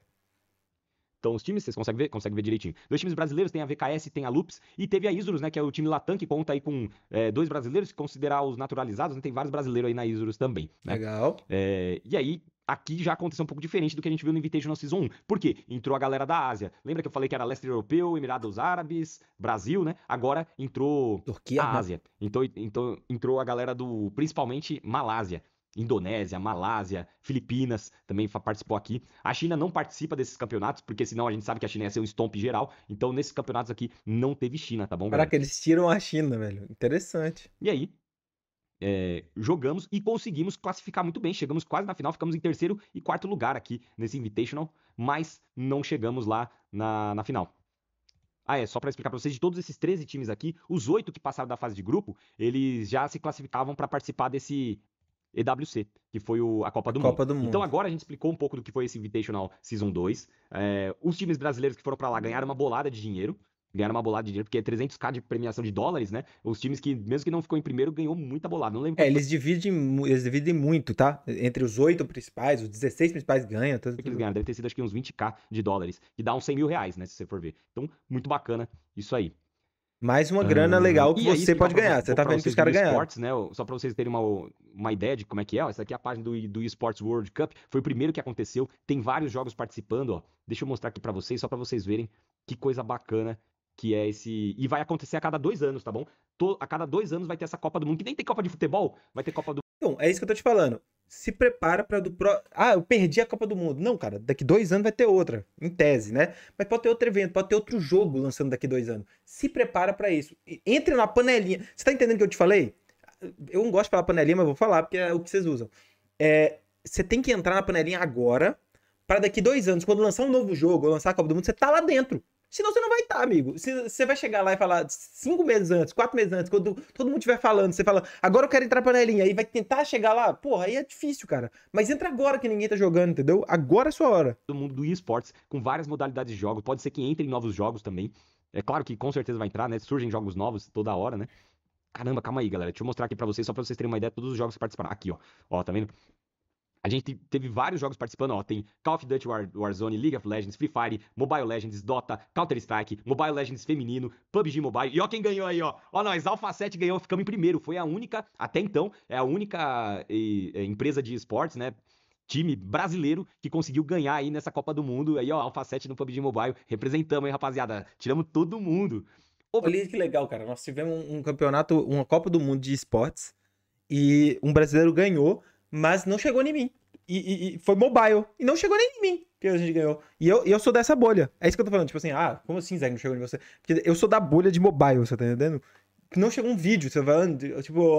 Então, os times, vocês conseguem ver, conseguem ver direitinho. Dois times brasileiros, tem a VKS, tem a Lups, e teve a Isurus, né, que é o time Latam, que conta aí com é, dois brasileiros, que considerar os naturalizados, né, tem vários brasileiros aí na Isurus também. Né? Legal. É, e aí, aqui já aconteceu um pouco diferente do que a gente viu no Invitational Season 1. Por quê? Entrou a galera da Ásia. Lembra que eu falei que era leste europeu, Emirados Árabes, Brasil, né? Agora entrou Turquia, a né? Ásia. Então, então entrou a galera do, principalmente, Malásia. Indonésia, Malásia, Filipinas também participou aqui. A China não participa desses campeonatos, porque senão a gente sabe que a China ia ser um estompe geral. Então, nesses campeonatos aqui, não teve China, tá bom? Caraca, galera? eles tiram a China, velho. Interessante. E aí, é, jogamos e conseguimos classificar muito bem. Chegamos quase na final, ficamos em terceiro e quarto lugar aqui nesse Invitational, mas não chegamos lá na, na final. Ah, é, só para explicar para vocês, de todos esses 13 times aqui, os oito que passaram da fase de grupo, eles já se classificavam para participar desse EWC, que foi o, a Copa, do, Copa Mundo. do, Mundo. Então agora a gente explicou um pouco do que foi esse Invitational Season 2. É, os times brasileiros que foram para lá ganharam uma bolada de dinheiro ganharam uma bolada de dinheiro, porque é 300k de premiação de dólares, né? Os times que, mesmo que não ficou em primeiro, ganhou muita bolada. Não lembro. É, eles dividem, eles dividem muito, tá? Entre os oito principais, os 16 principais ganham. Tudo, tudo. Que eles ganharam? Deve ter sido acho que uns 20k de dólares, que dá uns 100 mil reais, né? Se você for ver. Então, muito bacana isso aí. Mais uma grana legal que você pode ganhar. Você tá vendo que os caras ganharam. né? Só para vocês terem uma, uma ideia de como é que é. Ó, essa aqui é a página do, do Esports World Cup. Foi o primeiro que aconteceu. Tem vários jogos participando. Ó. Deixa eu mostrar aqui para vocês, só para vocês verem que coisa bacana que é esse. E vai acontecer a cada dois anos, tá bom? A cada dois anos vai ter essa Copa do Mundo, que nem tem Copa de Futebol, vai ter Copa do Bom, então, é isso que eu tô te falando. Se prepara para do pro... Ah, eu perdi a Copa do Mundo. Não, cara, daqui dois anos vai ter outra, em tese, né? Mas pode ter outro evento, pode ter outro jogo lançando daqui dois anos. Se prepara para isso. Entre na panelinha. Você tá entendendo o que eu te falei? Eu não gosto de falar panelinha, mas vou falar, porque é o que vocês usam. É, você tem que entrar na panelinha agora, para daqui dois anos, quando lançar um novo jogo, ou lançar a Copa do Mundo, você tá lá dentro. Senão você não vai estar, tá, amigo. Você vai chegar lá e falar cinco meses antes, quatro meses antes, quando todo mundo estiver falando, você fala, agora eu quero entrar pra panelinha, aí vai tentar chegar lá, porra, aí é difícil, cara. Mas entra agora que ninguém tá jogando, entendeu? Agora é sua hora. Do mundo do esportes, com várias modalidades de jogo, pode ser que entre em novos jogos também. É claro que com certeza vai entrar, né? Surgem jogos novos toda hora, né? Caramba, calma aí, galera. Deixa eu mostrar aqui pra vocês, só pra vocês terem uma ideia de todos os jogos que participaram. Aqui, ó. Ó, tá vendo? A gente teve vários jogos participando, ó, tem Call of Duty War, Warzone, League of Legends, Free Fire, Mobile Legends, Dota, Counter Strike, Mobile Legends feminino, PUBG Mobile. E ó quem ganhou aí, ó. Ó nós, Alpha 7 ganhou, ficamos em primeiro. Foi a única, até então, é a única e, é, empresa de esportes, né? time brasileiro que conseguiu ganhar aí nessa Copa do Mundo. Aí, ó, Alpha 7 no PUBG Mobile. Representamos, aí rapaziada? Tiramos todo mundo. Olha que legal, cara. Nós tivemos um campeonato, uma Copa do Mundo de esportes e um brasileiro ganhou mas não chegou em mim. E, e, e, foi mobile. E não chegou nem em mim que a gente ganhou. E eu, eu sou dessa bolha. É isso que eu tô falando. Tipo assim, ah, como assim, Zé, não chegou em você? Porque eu sou da bolha de mobile, você tá entendendo? não chegou um vídeo, você tá falando? Tipo,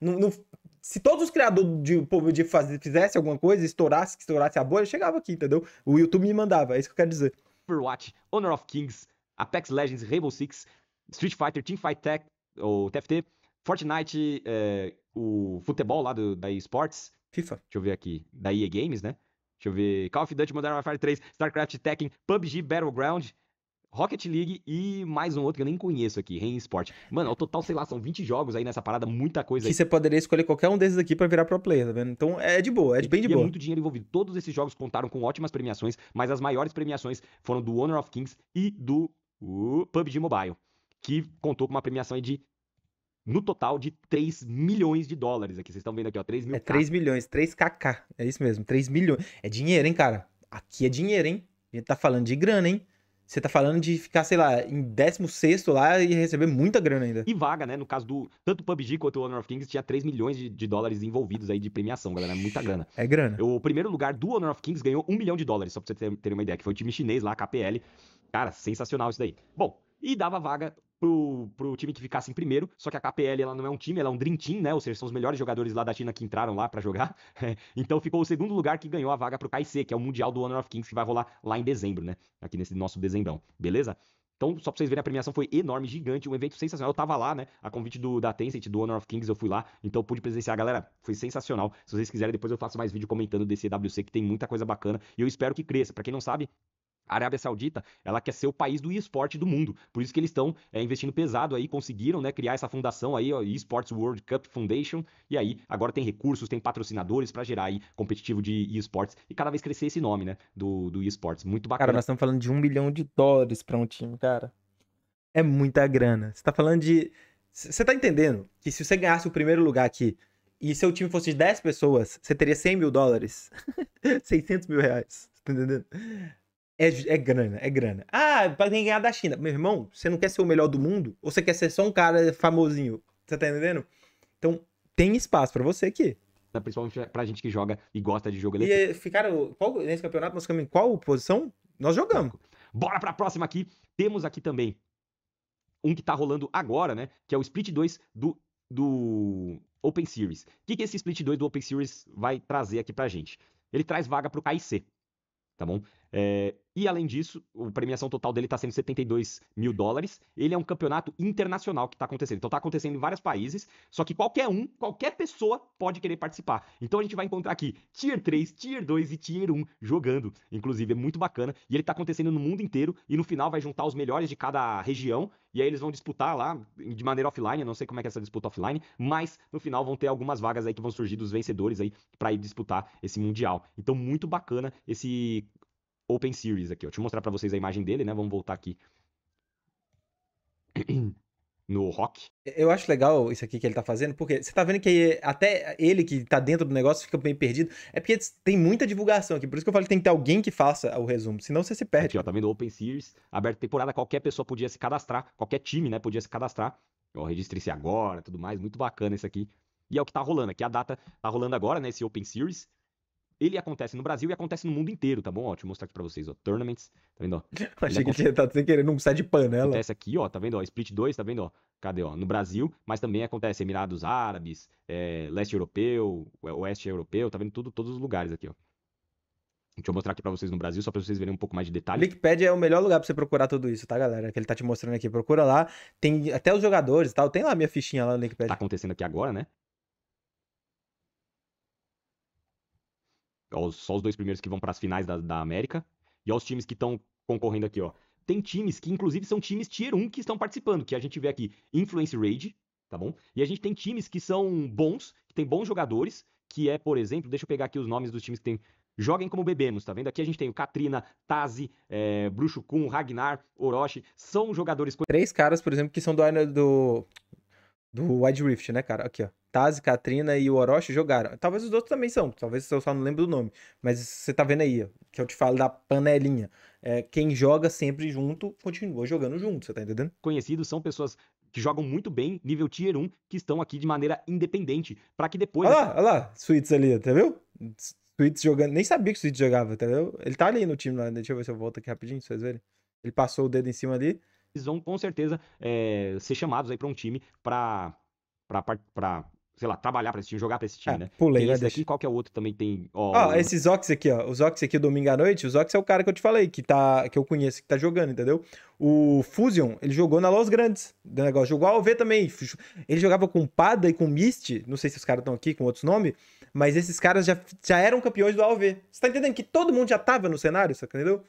não, não, se todos os criadores de, de fazer, fizessem alguma coisa, estourasse, estourasse a bolha, chegava aqui, entendeu? O YouTube me mandava, é isso que eu quero dizer. Overwatch, Honor of Kings, Apex Legends, Rainbow Six, Street Fighter, Teamfight Tech, ou TFT, Fortnite, eh, o futebol lá do, da eSports. FIFA. Deixa eu ver aqui. Da EA Games, né? Deixa eu ver. Call of Duty Modern Warfare 3, StarCraft Tekken, PUBG Battleground, Rocket League e mais um outro que eu nem conheço aqui, Rain Sport. Mano, ao total, sei lá, são 20 jogos aí nessa parada, muita coisa. Que aí. você poderia escolher qualquer um desses aqui para virar pro player, tá vendo? Então é de boa, é de bem de e é boa. É muito dinheiro envolvido. Todos esses jogos contaram com ótimas premiações, mas as maiores premiações foram do Honor of Kings e do uh, PUBG Mobile, que contou com uma premiação de no total de 3 milhões de dólares aqui. Vocês estão vendo aqui, ó, 3 mil. É 3 milhões, 3kk. É isso mesmo, 3 milhões. É dinheiro, hein, cara? Aqui é dinheiro, hein? A gente tá falando de grana, hein? Você tá falando de ficar, sei lá, em 16 lá e receber muita grana ainda. E vaga, né? No caso do. Tanto o PUBG quanto o Honor of Kings tinha 3 milhões de, de dólares envolvidos aí de premiação, galera. É muita grana. É grana. O primeiro lugar do Honor of Kings ganhou 1 milhão de dólares, só pra você terem ter uma ideia, que foi o time chinês lá, a KPL. Cara, sensacional isso daí. Bom, e dava vaga pro, pro time que ficasse em primeiro, só que a KPL ela não é um time, ela é um Dream Team, né? Ou seja, são os melhores jogadores lá da China que entraram lá para jogar. É, então ficou o segundo lugar que ganhou a vaga pro KC, que é o Mundial do Honor of Kings, que vai rolar lá em dezembro, né? Aqui nesse nosso dezembrão, beleza? Então, só pra vocês verem, a premiação foi enorme, gigante, um evento sensacional. Eu tava lá, né? A convite do, da Tencent, do Honor of Kings, eu fui lá, então pude presenciar. a Galera, foi sensacional. Se vocês quiserem, depois eu faço mais vídeo comentando desse EWC, que tem muita coisa bacana. E eu espero que cresça. Para quem não sabe, a Arábia Saudita, ela quer ser o país do esporte do mundo. Por isso que eles estão é, investindo pesado aí, conseguiram né, criar essa fundação aí, ó, Esports World Cup Foundation. E aí, agora tem recursos, tem patrocinadores para gerar aí competitivo de esportes e cada vez crescer esse nome, né? Do, do esportes. Muito bacana. Cara, nós estamos falando de um milhão de dólares para um time, cara. É muita grana. Você tá falando de. Você tá entendendo que se você ganhasse o primeiro lugar aqui e seu time fosse de 10 pessoas, você teria 100 mil dólares? 600 mil reais. Tá entendendo? É, é grana, é grana. Ah, pra quem ganhar da China. Meu irmão, você não quer ser o melhor do mundo? Ou você quer ser só um cara famosinho? Você tá entendendo? Então, tem espaço para você aqui. Tá, principalmente pra gente que joga e gosta de jogo eletrônico. E ficaram. Qual, nesse campeonato nós ficamos em qual posição? Nós jogamos. Bora pra próxima aqui. Temos aqui também um que tá rolando agora, né? Que é o Split 2 do, do Open Series. O que, que esse Split 2 do Open Series vai trazer aqui pra gente? Ele traz vaga pro KIC, tá bom? É, e além disso, a premiação total dele está sendo 72 mil dólares. Ele é um campeonato internacional que está acontecendo. Então está acontecendo em vários países, só que qualquer um, qualquer pessoa pode querer participar. Então a gente vai encontrar aqui Tier 3, Tier 2 e Tier 1 jogando. Inclusive, é muito bacana. E ele está acontecendo no mundo inteiro. E no final vai juntar os melhores de cada região. E aí eles vão disputar lá de maneira offline. Eu não sei como é que é essa disputa offline, mas no final vão ter algumas vagas aí que vão surgir dos vencedores aí para ir disputar esse Mundial. Então, muito bacana esse Open Series aqui, ó. Deixa eu mostrar para vocês a imagem dele, né? Vamos voltar aqui. no rock. Eu acho legal isso aqui que ele tá fazendo, porque você tá vendo que até ele que tá dentro do negócio fica bem perdido. É porque tem muita divulgação aqui, por isso que eu falo que tem que ter alguém que faça o resumo, senão você se perde. Aqui, ó, tá vendo Open Series, aberta temporada, qualquer pessoa podia se cadastrar, qualquer time, né, podia se cadastrar. Ó, registre-se agora, tudo mais, muito bacana isso aqui. E é o que tá rolando aqui, a data tá rolando agora, né, esse Open Series. Ele acontece no Brasil e acontece no mundo inteiro, tá bom? Ó, deixa eu mostrar aqui pra vocês, ó. Tournaments, tá vendo, ó? Achei que tinha tá sem querer, não sai de panela. Acontece aqui, ó, tá vendo, ó? Split 2, tá vendo, ó? Cadê, ó? No Brasil, mas também acontece Emirados Árabes, é, Leste Europeu, é, Oeste Europeu, tá vendo? Tudo, todos os lugares aqui, ó. Deixa eu mostrar aqui pra vocês no Brasil, só pra vocês verem um pouco mais de detalhe. O Wikipedia é o melhor lugar pra você procurar tudo isso, tá, galera? Que ele tá te mostrando aqui. Procura lá. Tem até os jogadores e tal. Tem lá minha fichinha lá no Wikipedia. Tá acontecendo aqui agora, né? Os, só os dois primeiros que vão para as finais da, da América. E aos times que estão concorrendo aqui, ó. Tem times que, inclusive, são times tier 1 que estão participando, que a gente vê aqui Influence Raid, tá bom? E a gente tem times que são bons, que tem bons jogadores, que é, por exemplo, deixa eu pegar aqui os nomes dos times que tem. Joguem como bebemos, tá vendo? Aqui a gente tem o Katrina, Tazi, é, Bruxo Kun, Ragnar, Orochi. São jogadores. Três caras, por exemplo, que são do, do do Wide Rift, né, cara? Aqui, ó. Tazi, Katrina e o Orochi jogaram. Talvez os outros também são, talvez eu só não lembro do nome. Mas você tá vendo aí, ó, que eu te falo da panelinha. É, quem joga sempre junto, continua jogando junto, você tá entendendo? Conhecidos são pessoas que jogam muito bem, nível tier 1, que estão aqui de maneira independente, para que depois... Olha lá, olha lá, Suíte ali, tá vendo? Suítes jogando, nem sabia que o Suíte jogava, tá vendo? Ele tá ali no time, lá. deixa eu ver se eu volto aqui rapidinho, pra vocês verem. Ele passou o dedo em cima ali, vão com certeza é, ser chamados aí para um time para sei lá, trabalhar pra esse time, jogar pra esse é, time, né? Pulei, esse daqui, qual que é o outro também tem... Ó, ah, esses Ox aqui, ó. Os Ox aqui, domingo à noite, os Ox é o cara que eu te falei, que, tá, que eu conheço, que tá jogando, entendeu? O Fusion, ele jogou na Los Grandes, do negócio. Jogou ao OV também. Ele jogava com Pada e com Mist, não sei se os caras estão aqui com outros nomes, mas esses caras já, já eram campeões do AOV. Você tá entendendo que todo mundo já tava no cenário, entendeu?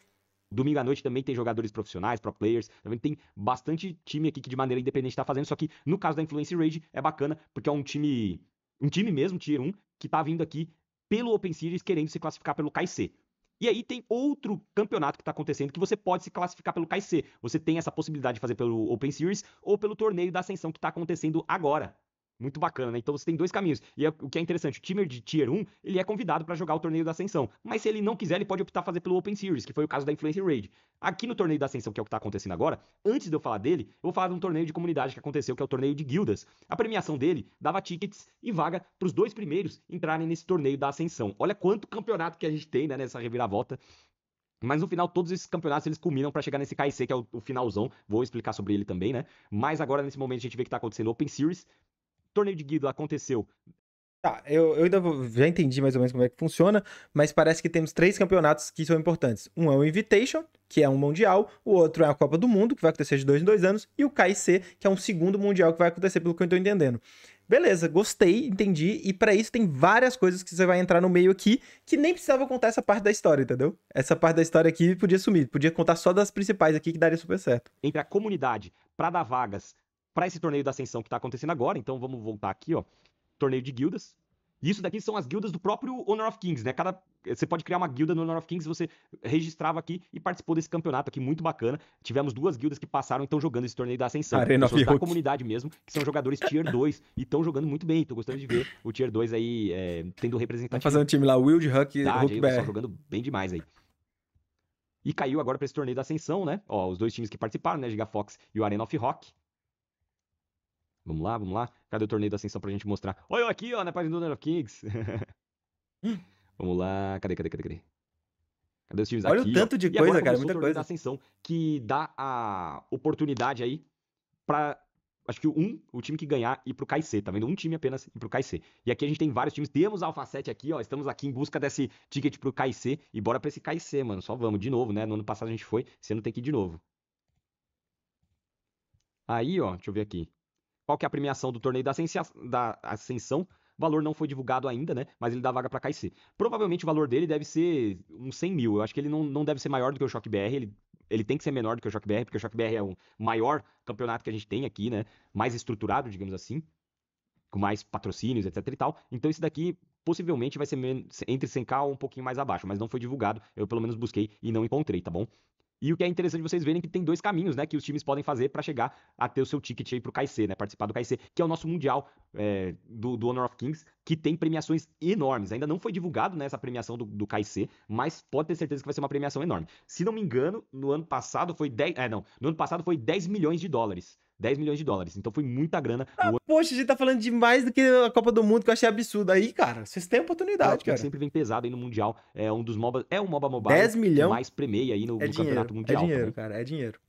Domingo à noite também tem jogadores profissionais, pro players, também tem bastante time aqui que de maneira independente está fazendo, só que no caso da Influence Rage é bacana, porque é um time, um time mesmo, Tier 1, que tá vindo aqui pelo Open Series querendo se classificar pelo KC. E aí tem outro campeonato que está acontecendo que você pode se classificar pelo KC. Você tem essa possibilidade de fazer pelo Open Series ou pelo torneio da ascensão que está acontecendo agora. Muito bacana, né? Então você tem dois caminhos. E é, o que é interessante, o time de Tier 1, ele é convidado para jogar o torneio da Ascensão. Mas se ele não quiser, ele pode optar fazer pelo Open Series, que foi o caso da Influencer Raid. Aqui no torneio da Ascensão, que é o que está acontecendo agora, antes de eu falar dele, eu vou falar de um torneio de comunidade que aconteceu, que é o torneio de guildas. A premiação dele dava tickets e vaga para os dois primeiros entrarem nesse torneio da Ascensão. Olha quanto campeonato que a gente tem, né, nessa reviravolta. Mas no final, todos esses campeonatos eles culminam para chegar nesse KC, que é o, o, finalzão. Vou explicar sobre ele também, né? Mas agora, nesse momento, a gente vê que tá acontecendo Open Series, torneio de Guido aconteceu. Tá, eu, eu ainda vou, já entendi mais ou menos como é que funciona, mas parece que temos três campeonatos que são importantes. Um é o Invitation, que é um mundial, o outro é a Copa do Mundo, que vai acontecer de dois em dois anos, e o KIC, que é um segundo mundial que vai acontecer, pelo que eu estou entendendo. Beleza, gostei, entendi. E para isso tem várias coisas que você vai entrar no meio aqui que nem precisava contar essa parte da história, entendeu? Essa parte da história aqui podia sumir, podia contar só das principais aqui que daria super certo. Entre a comunidade, para dar vagas, para esse torneio da ascensão que está acontecendo agora. Então vamos voltar aqui, ó. Torneio de guildas. E isso daqui são as guildas do próprio Honor of Kings, né? Cada, você pode criar uma guilda no Honor of Kings, você registrava aqui e participou desse campeonato aqui, muito bacana. Tivemos duas guildas que passaram, então, jogando esse torneio da Ascensão. Arena of da comunidade mesmo, que são jogadores Tier 2 e estão jogando muito bem. Tô gostando de ver o Tier 2 aí é, tendo representativo. Tá fazendo um time lá, Wild, Huck e Hulk jogando bem demais aí. E caiu agora para esse torneio da Ascensão, né? Ó, os dois times que participaram, né? Gigafox e o Arena of Rock. Vamos lá, vamos lá. Cadê o torneio da ascensão pra gente mostrar? Olha eu aqui, ó, na página do Honor of Kings. vamos lá. Cadê, cadê, cadê, cadê? Cadê os times Olha aqui? Olha o tanto de coisa, cara, muita o coisa. da ascensão que dá a oportunidade aí para acho que um, o time que ganhar ir pro KC, tá vendo? Um time apenas ir pro KC. E aqui a gente tem vários times, temos a Alpha 7 aqui, ó, estamos aqui em busca desse ticket pro KC e bora pra esse KC, mano, só vamos, de novo, né? No ano passado a gente foi, Você não tem que ir de novo. Aí, ó, deixa eu ver aqui. Qual que é a premiação do torneio da, da ascensão? valor não foi divulgado ainda, né? Mas ele dá vaga para KC. Provavelmente o valor dele deve ser uns 100 mil. Eu acho que ele não, não deve ser maior do que o Shock BR. Ele, ele tem que ser menor do que o Shock BR, porque o Shock BR é o maior campeonato que a gente tem aqui, né? Mais estruturado, digamos assim. Com mais patrocínios, etc e tal. Então esse daqui possivelmente vai ser entre 100k ou um pouquinho mais abaixo, mas não foi divulgado. Eu pelo menos busquei e não encontrei, tá bom? E o que é interessante vocês verem é que tem dois caminhos, né, que os times podem fazer para chegar a ter o seu ticket aí pro KC, né, participar do KC, que é o nosso mundial é, do, do, Honor of Kings, que tem premiações enormes. Ainda não foi divulgado né, essa premiação do, do KC, mas pode ter certeza que vai ser uma premiação enorme. Se não me engano, no ano passado foi 10, é, eh, não, no ano passado foi 10 milhões de dólares 10 milhões de dólares. Então foi muita grana. Ah, o... Poxa, a gente tá falando de mais do que a Copa do Mundo, que eu achei absurdo. Aí, cara, vocês têm oportunidade, cara. sempre vem pesado aí no Mundial. É um dos MOBA, é um MOBA mobile. 10 milhões? Mais premia aí no, é no dinheiro, Campeonato é Mundial. É dinheiro, também. cara, é dinheiro.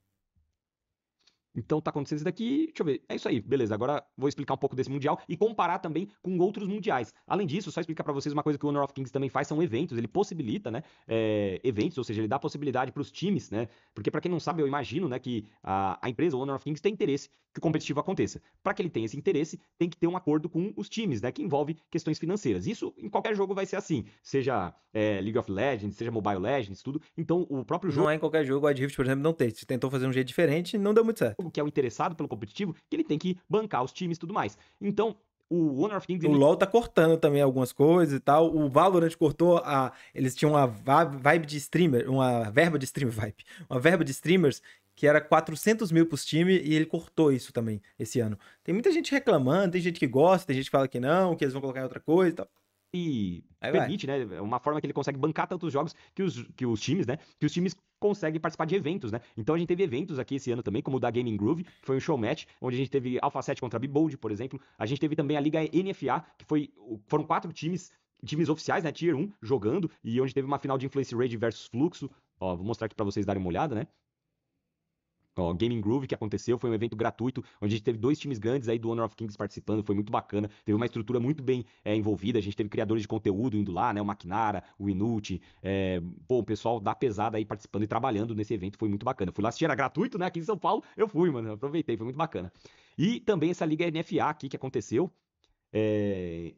Então tá acontecendo isso daqui, deixa eu ver. É isso aí, beleza. Agora vou explicar um pouco desse mundial e comparar também com outros mundiais. Além disso, só explicar para vocês uma coisa que o Honor of Kings também faz são eventos. Ele possibilita, né, é, eventos, ou seja, ele dá possibilidade para os times, né? Porque para quem não sabe, eu imagino, né, que a, a empresa, o Honor of Kings, tem interesse que o competitivo aconteça. Para que ele tenha esse interesse, tem que ter um acordo com os times, né, que envolve questões financeiras. Isso em qualquer jogo vai ser assim, seja é, League of Legends, seja Mobile Legends, tudo. Então o próprio jogo. Não é em qualquer jogo, o Ad Rift, por exemplo, não tem. Se tentou fazer um jeito diferente, não deu muito certo que é o interessado pelo competitivo, que ele tem que bancar os times e tudo mais. Então, o Honor of Kings. O ele... LoL tá cortando também algumas coisas e tal. O Valorant cortou a. Eles tinham uma vibe de streamer, uma verba de streamer, vibe. Uma verba de streamers que era 400 mil pros times e ele cortou isso também esse ano. Tem muita gente reclamando, tem gente que gosta, tem gente que fala que não, que eles vão colocar em outra coisa e tal e Aí permite, vai. né? É uma forma que ele consegue bancar tantos jogos que os, que os times, né? Que os times conseguem participar de eventos, né? Então a gente teve eventos aqui esse ano também, como o da Gaming Groove, que foi um show match, onde a gente teve Alpha 7 contra Bold por exemplo. A gente teve também a Liga NFA, que foi, foram quatro times, times oficiais, né? Tier 1 jogando, e onde teve uma final de Influence Rage versus Fluxo. Ó, vou mostrar aqui para vocês darem uma olhada, né? Ó, Gaming Groove que aconteceu foi um evento gratuito, onde a gente teve dois times grandes aí do Honor of Kings participando, foi muito bacana, teve uma estrutura muito bem é, envolvida, a gente teve criadores de conteúdo indo lá, né, o Maquinara, o Inut, é, pô, o pessoal da pesada aí participando e trabalhando nesse evento, foi muito bacana. Eu fui lá assistir, era gratuito, né, aqui em São Paulo, eu fui, mano, aproveitei, foi muito bacana. E também essa liga NFA aqui que aconteceu, é,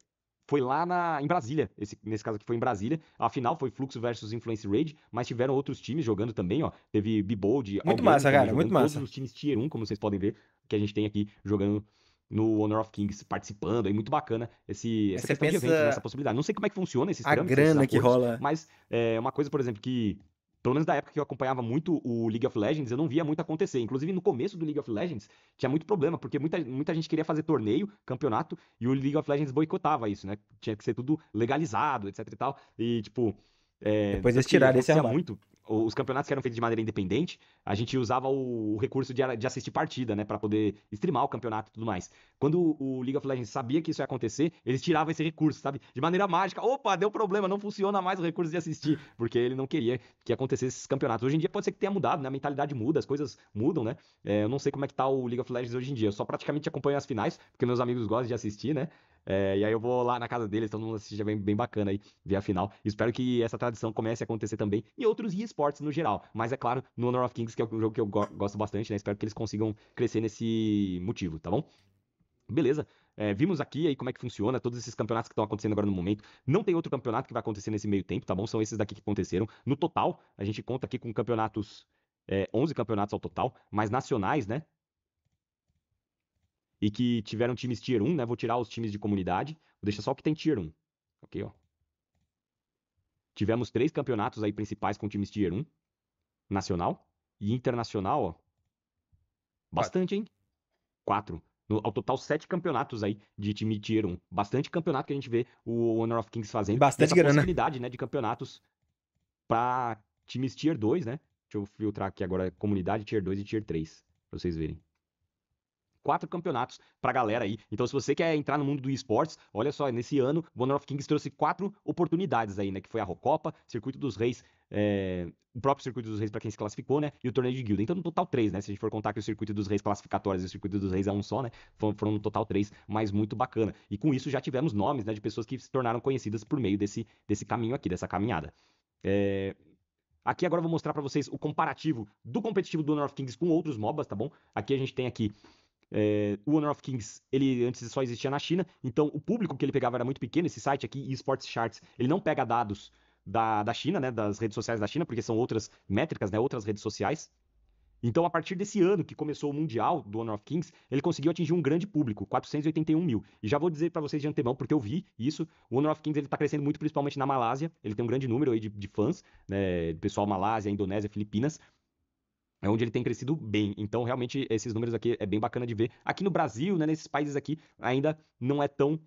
foi lá na, em Brasília. Esse, nesse caso aqui foi em Brasília. A final foi Fluxo versus Influence Raid, mas tiveram outros times jogando também, ó. Teve Bibold, Muito massa, cara, muito massa. Todos os times Tier 1, como vocês podem ver, que a gente tem aqui jogando no Honor of Kings participando, é muito bacana esse, essa de evento, né, essa possibilidade. Não sei como é que funciona esses a grana que rola. Mas é uma coisa, por exemplo, que pelo menos da época que eu acompanhava muito o League of Legends, eu não via muito acontecer. Inclusive, no começo do League of Legends, tinha muito problema, porque muita, muita gente queria fazer torneio, campeonato, e o League of Legends boicotava isso, né? Tinha que ser tudo legalizado, etc e tal. E, tipo. É, Depois eles tiraram esse armário. muito os campeonatos que eram feitos de maneira independente, a gente usava o, recurso de, de assistir partida, né, para poder streamar o campeonato e tudo mais. Quando o League of Legends sabia que isso ia acontecer, eles tiravam esse recurso, sabe? De maneira mágica, opa, deu problema, não funciona mais o recurso de assistir, porque ele não queria que acontecesse esses campeonatos. Hoje em dia pode ser que tenha mudado, né? A mentalidade muda, as coisas mudam, né? É, eu não sei como é que tá o League of Legends hoje em dia. Eu só praticamente acompanho as finais, porque meus amigos gostam de assistir, né? É, e aí eu vou lá na casa deles, então não seja bem, bem bacana aí ver a final. Espero que essa tradição comece a acontecer também em outros esportes no geral. Mas é claro, no Honor of Kings, que é um jogo que eu go gosto bastante, né? Espero que eles consigam crescer nesse motivo, tá bom? Beleza. É, vimos aqui aí como é que funciona todos esses campeonatos que estão acontecendo agora no momento. Não tem outro campeonato que vai acontecer nesse meio tempo, tá bom? São esses daqui que aconteceram. No total, a gente conta aqui com campeonatos é, 11 campeonatos ao total, mas nacionais, né? e que tiveram times Tier 1, né? Vou tirar os times de comunidade, vou deixar só o que tem Tier 1. Ok, ó. Tivemos três campeonatos aí principais com times Tier 1, nacional e internacional, ó. Bastante, hein? Quatro. No, ao total, sete campeonatos aí de time Tier 1. Bastante campeonato que a gente vê o Honor of Kings fazendo. Bastante grana. possibilidade, né, de campeonatos para times Tier 2, né? Deixa eu filtrar aqui agora comunidade Tier 2 e Tier 3, pra vocês verem quatro campeonatos pra galera aí. Então, se você quer entrar no mundo do esportes, olha só, nesse ano, o Honor of Kings trouxe quatro oportunidades aí, né? Que foi a Rocopa, Circuito dos Reis, é, o próprio Circuito dos Reis para quem se classificou, né? E o torneio de guilda. Então, no total três, né? Se a gente for contar que o Circuito dos Reis classificatórios e o Circuito dos Reis é um só, né? Foram, foram no total três, mas muito bacana. E com isso já tivemos nomes, né? De pessoas que se tornaram conhecidas por meio desse, desse caminho aqui, dessa caminhada. É, Aqui agora eu vou mostrar para vocês o comparativo do competitivo do Honor of Kings com outros MOBAs, tá bom? Aqui a gente tem aqui é, o Honor of Kings, ele antes só existia na China, então o público que ele pegava era muito pequeno. Esse site aqui, Esports Charts, ele não pega dados da, da China, né, das redes sociais da China, porque são outras métricas, né, outras redes sociais. Então, a partir desse ano que começou o Mundial do Honor of Kings, ele conseguiu atingir um grande público, 481 mil. E já vou dizer para vocês de antemão, porque eu vi isso, o Honor of Kings ele está crescendo muito, principalmente na Malásia. Ele tem um grande número aí de, de fãs, né, pessoal Malásia, Indonésia, Filipinas é onde ele tem crescido bem. Então, realmente, esses números aqui é bem bacana de ver. Aqui no Brasil, né, nesses países aqui, ainda não é tão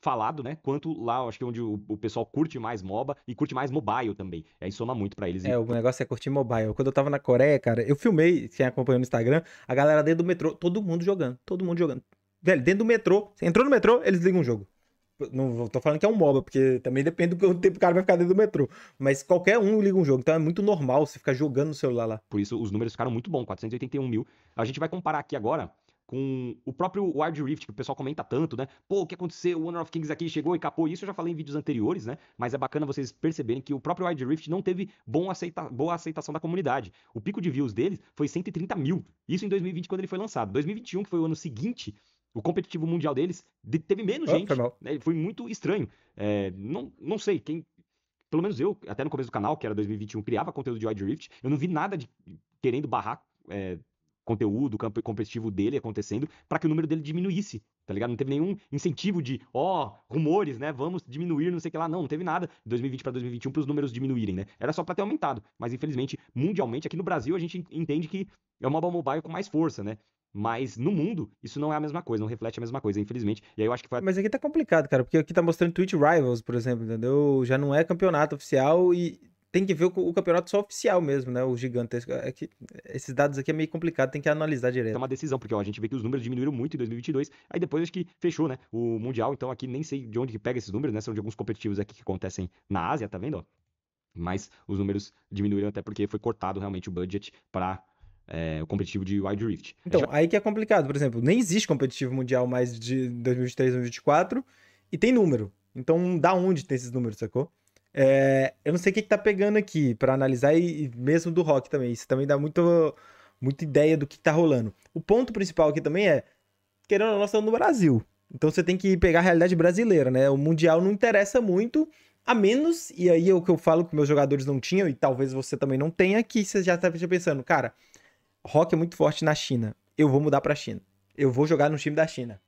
falado, né? Quanto lá, acho que é onde o, o, pessoal curte mais MOBA e curte mais mobile também. E aí soma muito para eles. É, o negócio é curtir mobile. Quando eu tava na Coreia, cara, eu filmei, quem acompanhou no Instagram, a galera dentro do metrô, todo mundo jogando, todo mundo jogando. Velho, dentro do metrô, você entrou no metrô, eles ligam um jogo. Não tô falando que é um MOBA, porque também depende do tempo que o cara vai ficar dentro do metrô. Mas qualquer um liga um jogo, então é muito normal você ficar jogando no celular lá. Por isso os números ficaram muito bons, 481 mil. A gente vai comparar aqui agora com o próprio Wild Rift, que o pessoal comenta tanto, né? Pô, o que aconteceu? O Honor of Kings aqui chegou e capou. Isso eu já falei em vídeos anteriores, né? Mas é bacana vocês perceberem que o próprio Wild Rift não teve bom aceita... boa aceitação da comunidade. O pico de views dele foi 130 mil. Isso em 2020, quando ele foi lançado. 2021, que foi o ano seguinte o competitivo mundial deles de, teve menos oh, gente. Foi, né? foi muito estranho. É, não, não sei, quem. Pelo menos eu, até no começo do canal, que era 2021, criava conteúdo de Wild Rift. Eu não vi nada de querendo barrar é, conteúdo competitivo dele acontecendo para que o número dele diminuísse, tá ligado? Não teve nenhum incentivo de, ó, oh, rumores, né? Vamos diminuir, não sei o que lá. Não, não teve nada de 2020 para 2021 para os números diminuírem, né? Era só para ter aumentado. Mas infelizmente, mundialmente, aqui no Brasil, a gente entende que é o mobile mobile com mais força, né? Mas no mundo, isso não é a mesma coisa, não reflete a mesma coisa, infelizmente. E aí eu acho que foi. Mas aqui tá complicado, cara, porque aqui tá mostrando Twitch Rivals, por exemplo, entendeu? Já não é campeonato oficial e tem que ver o, campeonato só oficial mesmo, né? O gigantesco. É que esses dados aqui é meio complicado, tem que analisar direto. É uma decisão, porque ó, a gente vê que os números diminuíram muito em 2022, aí depois acho que fechou, né? O Mundial, então aqui nem sei de onde que pega esses números, né? São de alguns competitivos aqui que acontecem na Ásia, tá vendo? Ó? Mas os números diminuíram até porque foi cortado realmente o budget para é, o competitivo de Wide Rift. É então, aí que é complicado. Por exemplo, nem existe competitivo mundial mais de 2023, 2024 e tem número. Então, da onde tem esses números, sacou? É, eu não sei o que, que tá pegando aqui para analisar e, e, mesmo do rock também. Isso também dá muito, muita ideia do que, que tá rolando. O ponto principal aqui também é, querendo ou não, estamos no Brasil. Então você tem que pegar a realidade brasileira, né? O Mundial não interessa muito, a menos, e aí é o que eu falo que meus jogadores não tinham, e talvez você também não tenha, que você já esteja tá, pensando, cara, rock é muito forte na China. Eu vou mudar pra China. Eu vou jogar no time da China.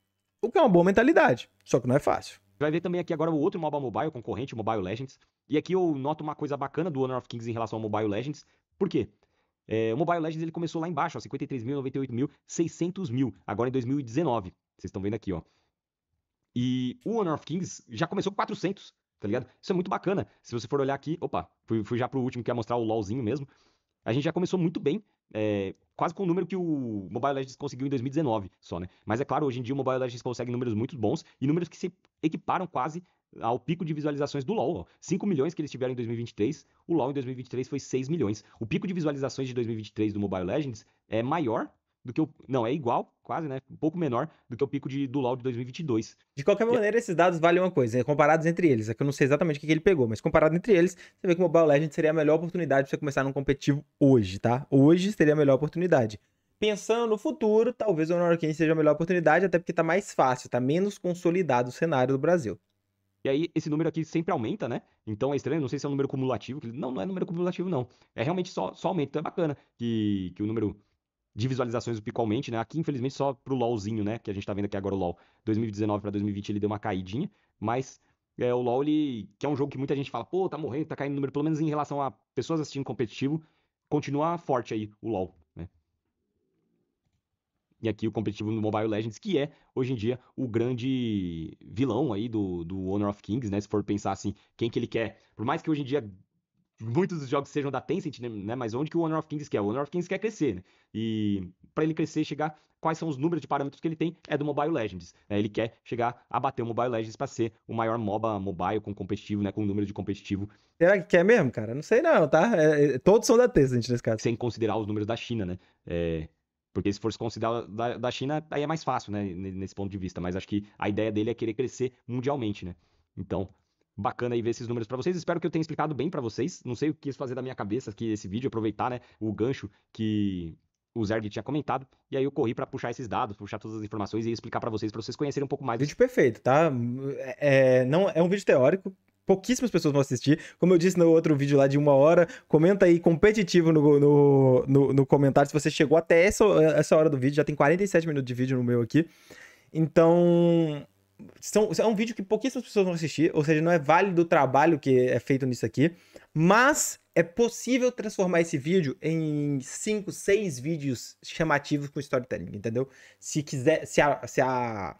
O que é uma boa mentalidade, só que não é fácil. Vai ver também aqui agora o outro MOBA Mobile, o concorrente, o Mobile Legends. E aqui eu noto uma coisa bacana do Honor of Kings em relação ao Mobile Legends. Por quê? É, o Mobile Legends ele começou lá embaixo, ó, 53 mil, 98 mil, 600 mil, agora em 2019. Vocês estão vendo aqui, ó. E o Honor of Kings já começou com 400, tá ligado? Isso é muito bacana. Se você for olhar aqui, opa, fui, fui já pro último que ia mostrar o LOLzinho mesmo. A gente já começou muito bem é, quase com o número que o Mobile Legends conseguiu em 2019 só, né? Mas é claro, hoje em dia o Mobile Legends consegue números muito bons e números que se equiparam quase ao pico de visualizações do LoL. Ó. 5 milhões que eles tiveram em 2023, o LoL em 2023 foi 6 milhões. O pico de visualizações de 2023 do Mobile Legends é maior do que o. Não, é igual, quase, né? Um pouco menor do que o pico de, do LOL de 2022. De qualquer é maneira, esses dados valem uma coisa, é, comparados entre eles. É que eu não sei exatamente o que, que ele pegou, mas comparado entre eles, você vê que o Mobile Legends seria a melhor oportunidade pra você começar num competitivo hoje, tá? Hoje seria a melhor oportunidade. Pensando no futuro, talvez o Honor Kane seja a melhor oportunidade, até porque tá mais fácil, tá menos consolidado o cenário do Brasil. E aí, esse número aqui sempre aumenta, né? Então é estranho, não sei se é um número cumulativo. Não, não é número cumulativo, não. É realmente só, só aumenta. Então é bacana que, que o número de visualizações picalmente, né? Aqui, infelizmente, só pro LOLzinho, né? Que a gente tá vendo aqui agora o LOL. 2019 para 2020 ele deu uma caidinha, mas é, o LOL, ele, que é um jogo que muita gente fala, pô, tá morrendo, tá caindo o número, pelo menos em relação a pessoas assistindo competitivo, continua forte aí o LOL, né? E aqui o competitivo no Mobile Legends, que é, hoje em dia, o grande vilão aí do, do Honor of Kings, né? Se for pensar assim, quem que ele quer. Por mais que hoje em dia muitos dos jogos sejam da Tencent, né, né? Mas onde que o Honor of Kings quer? O Honor of Kings quer crescer, né? E para ele crescer e chegar, quais são os números de parâmetros que ele tem é do Mobile Legends. Né? Ele quer chegar a bater o Mobile Legends para ser o maior MOBA mobile com competitivo, né? Com número de competitivo. Será que quer mesmo, cara? Não sei não, tá? É, é, todos são da Tencent nesse caso. Sem considerar os números da China, né? É, porque se for se considerar da, da China, aí é mais fácil, né? Nesse ponto de vista. Mas acho que a ideia dele é querer crescer mundialmente, né? Então, bacana aí ver esses números para vocês. Espero que eu tenha explicado bem para vocês. Não sei o que quis fazer da minha cabeça que esse vídeo, aproveitar né, o gancho que o Zerg tinha comentado, e aí eu corri para puxar esses dados, puxar todas as informações e explicar para vocês, para vocês conhecerem um pouco mais. Vídeo perfeito, tá? É, é, não, é um vídeo teórico, pouquíssimas pessoas vão assistir. Como eu disse no outro vídeo lá de uma hora, comenta aí competitivo no, no, no, no comentário se você chegou até essa, essa hora do vídeo, já tem 47 minutos de vídeo no meu aqui. Então, são, é um vídeo que pouquíssimas pessoas vão assistir, ou seja, não é válido o trabalho que é feito nisso aqui, mas é possível transformar esse vídeo em 5, 6 vídeos chamativos com storytelling, entendeu? Se quiser, se a, se a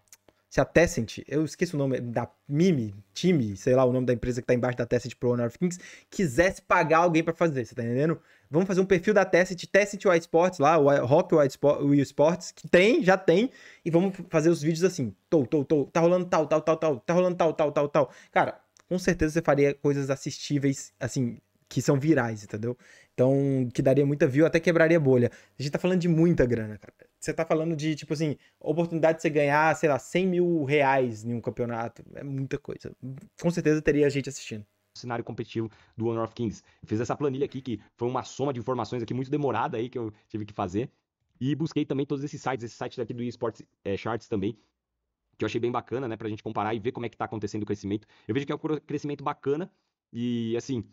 se a Tencent, eu esqueço o nome da Mimi, time, sei lá, o nome da empresa que tá embaixo da Tencent Pro Honor of Kings, quisesse pagar alguém para fazer, você tá entendendo? Vamos fazer um perfil da Tencent, Tencent White Sports lá, o Rock White Sports, que tem, já tem, e vamos fazer os vídeos assim, tô, tô, tô, tá rolando tal, tal, tal, tal, tá rolando tal, tal, tal, tal. Cara, com certeza você faria coisas assistíveis, assim, que são virais, entendeu? Então, que daria muita view, até quebraria bolha. A gente tá falando de muita grana, cara você tá falando de, tipo assim, oportunidade de você ganhar, sei lá, 100 mil reais em um campeonato. É muita coisa. Com certeza teria gente assistindo cenário competitivo do Honor of Kings. fiz essa planilha aqui, que foi uma soma de informações aqui muito demorada aí que eu tive que fazer. E busquei também todos esses sites, esse site daqui do eSports é, eh, Charts também, que eu achei bem bacana, né, pra gente comparar e ver como é que tá acontecendo o crescimento. Eu vejo que é um crescimento bacana e, assim,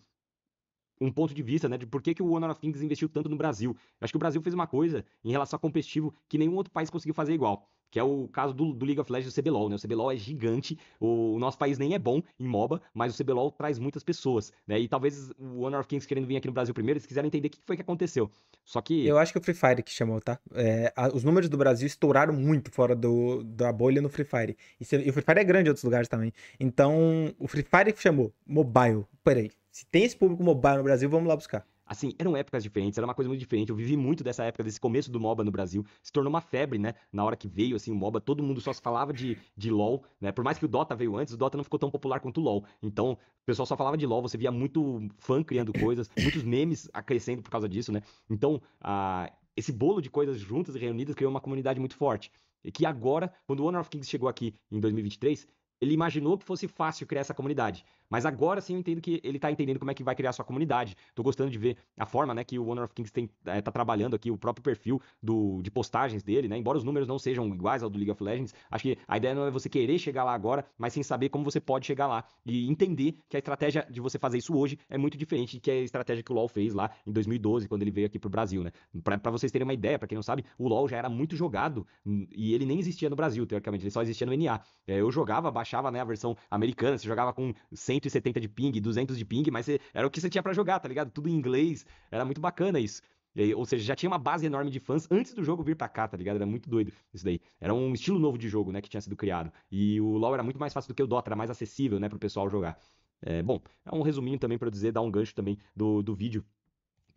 um ponto de vista, né, de por que, que o Honor of Kings investiu tanto no Brasil. Eu acho que o Brasil fez uma coisa em relação a competitivo que nenhum outro país conseguiu fazer igual, que é o caso do, do League of Legends e do CBLOL, né? O CBLOL é gigante, o, o, nosso país nem é bom em MOBA, mas o CBLOL traz muitas pessoas, né? E talvez o Honor of Kings querendo vir aqui no Brasil primeiro, eles quiseram entender o que foi que aconteceu. Só que... Eu acho que o Free Fire que chamou, tá? É, a, os números do Brasil estouraram muito fora do, da bolha no Free Fire. E, se, e o Free Fire é grande em outros lugares também. Então, o Free Fire que chamou, mobile, peraí, se tem esse público mobile no Brasil, vamos lá buscar. Assim, eram épocas diferentes, era uma coisa muito diferente. Eu vivi muito dessa época, desse começo do MOBA no Brasil. Se tornou uma febre, né? Na hora que veio, assim, o MOBA, todo mundo só se falava de, de LoL, né? Por mais que o Dota veio antes, o Dota não ficou tão popular quanto o LoL. Então, o pessoal só falava de LoL, você via muito fã criando coisas, muitos memes crescendo por causa disso, né? Então, esse bolo de coisas juntas e reunidas criou uma comunidade muito forte. E que agora, quando o Honor of Kings chegou aqui em 2023, ele imaginou que fosse fácil criar essa comunidade. Mas agora sim eu entendo que ele está entendendo como é que vai criar a sua comunidade. Tô gostando de ver a forma né, que o Honor of Kings está é, tá trabalhando aqui, o próprio perfil do, de postagens dele, né? Embora os números não sejam iguais ao do League of Legends, acho que a ideia não é você querer chegar lá agora, mas sem saber como você pode chegar lá. E entender que a estratégia de você fazer isso hoje é muito diferente que a estratégia que o LoL fez lá em 2012, quando ele veio aqui pro Brasil, né? Para vocês terem uma ideia, para quem não sabe, o LoL já era muito jogado hum, e ele nem existia no Brasil, teoricamente, ele só existia no NA. É, eu jogava abaixo baixava, né, a versão americana, você jogava com 170 de ping, 200 de ping, mas você, era o que você tinha para jogar, tá ligado? Tudo em inglês. Era muito bacana isso. E, ou seja, já tinha uma base enorme de fãs antes do jogo vir pra cá, tá ligado? Era muito doido isso daí. Era um estilo novo de jogo, né, que tinha sido criado. E o LoL era muito mais fácil do que o Dota, era mais acessível, né, pro pessoal jogar. É, bom, é um resuminho também para dizer, dar um gancho também do, do vídeo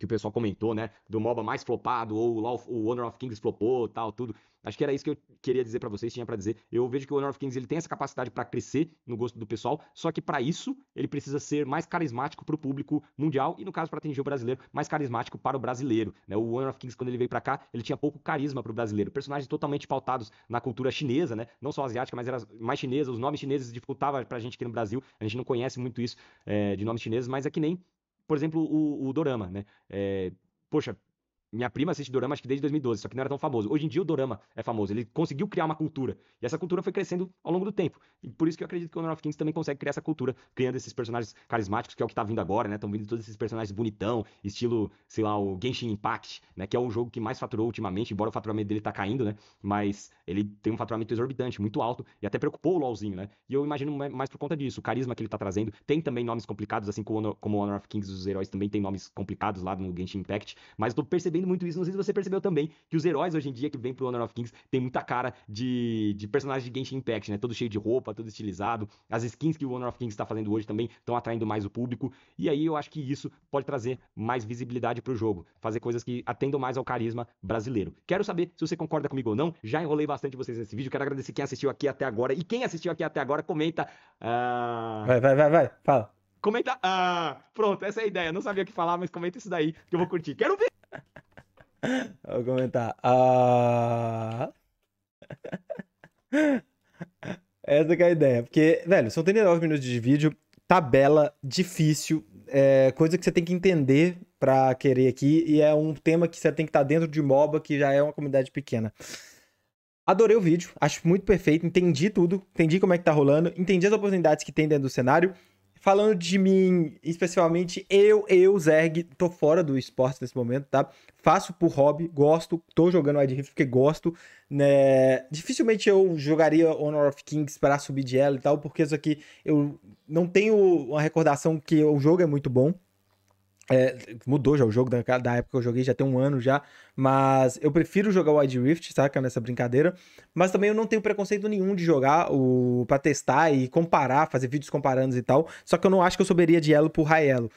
que o pessoal comentou, né? Do MOBA mais flopado, ou o Honor of Kings flopou, tal, tudo. Acho que era isso que eu queria dizer para vocês, tinha para dizer. Eu vejo que o Honor of Kings ele tem essa capacidade para crescer no gosto do pessoal, só que para isso ele precisa ser mais carismático para o público mundial e no caso para atingir o brasileiro, mais carismático para o brasileiro, né? O Honor of Kings quando ele veio para cá, ele tinha pouco carisma para o brasileiro. Personagens totalmente pautados na cultura chinesa, né? Não só asiática, mas era mais chinesa, os nomes chineses dificultava pra gente aqui no Brasil. A gente não conhece muito isso é, de nomes chineses, mas é que nem por exemplo, o, o Dorama, né? É, poxa, minha prima assiste Dorama acho que desde 2012, só que não era tão famoso. Hoje em dia o Dorama é famoso, ele conseguiu criar uma cultura. E essa cultura foi crescendo ao longo do tempo. E por isso que eu acredito que o Honor of Kings também consegue criar essa cultura, criando esses personagens carismáticos, que é o que tá vindo agora, né? Estão vindo todos esses personagens bonitão, estilo, sei lá, o Genshin Impact, né? Que é o jogo que mais faturou ultimamente, embora o faturamento dele tá caindo, né? Mas ele tem um faturamento exorbitante, muito alto, e até preocupou o LoLzinho, né? E eu imagino mais por conta disso, o carisma que ele tá trazendo. Tem também nomes complicados, assim como o Honor, of Kings, os heróis também tem nomes complicados lá no Genshin Impact, mas eu tô percebendo vendo muito isso. Não sei se você percebeu também que os heróis hoje em dia que vêm pro Honor of Kings tem muita cara de, de personagem de Genshin Impact, né? Todo cheio de roupa, todo estilizado. As skins que o Honor of Kings está fazendo hoje também estão atraindo mais o público. E aí eu acho que isso pode trazer mais visibilidade pro jogo, fazer coisas que atendam mais ao carisma brasileiro. Quero saber se você concorda comigo ou não. Já enrolei bastante vocês nesse vídeo. Quero agradecer quem assistiu aqui até agora. E quem assistiu aqui até agora, comenta. Uh... Vai, vai, vai, vai. Fala. Comenta. Ah, pronto, essa é a ideia. Não sabia o que falar, mas comenta isso daí que eu vou curtir. Quero ver! Vou comentar. Ah... Essa é a ideia. Porque, velho, são 39 minutos de vídeo, tabela, difícil, é, coisa que você tem que entender para querer aqui, e é um tema que você tem que estar tá dentro de MOBA, que já é uma comunidade pequena. Adorei o vídeo, acho muito perfeito, entendi tudo, entendi como é que tá rolando, entendi as oportunidades que tem dentro do cenário falando de mim, especialmente, eu, eu, Zerg, tô fora do esporte nesse momento, tá? Faço por hobby, gosto, tô jogando Wild Rift porque gosto, né? Dificilmente eu jogaria Honor of Kings para subir de elo e tal, porque isso aqui eu não tenho uma recordação que o jogo é muito bom, é, mudou já o jogo, da, da, época que eu joguei, já tem um ano já. Mas eu prefiro jogar o Wide Rift, saca? Nessa brincadeira. Mas também eu não tenho preconceito nenhum de jogar o pra testar e comparar, fazer vídeos comparando e tal. Só que eu não acho que eu soberia de elo por Raelo.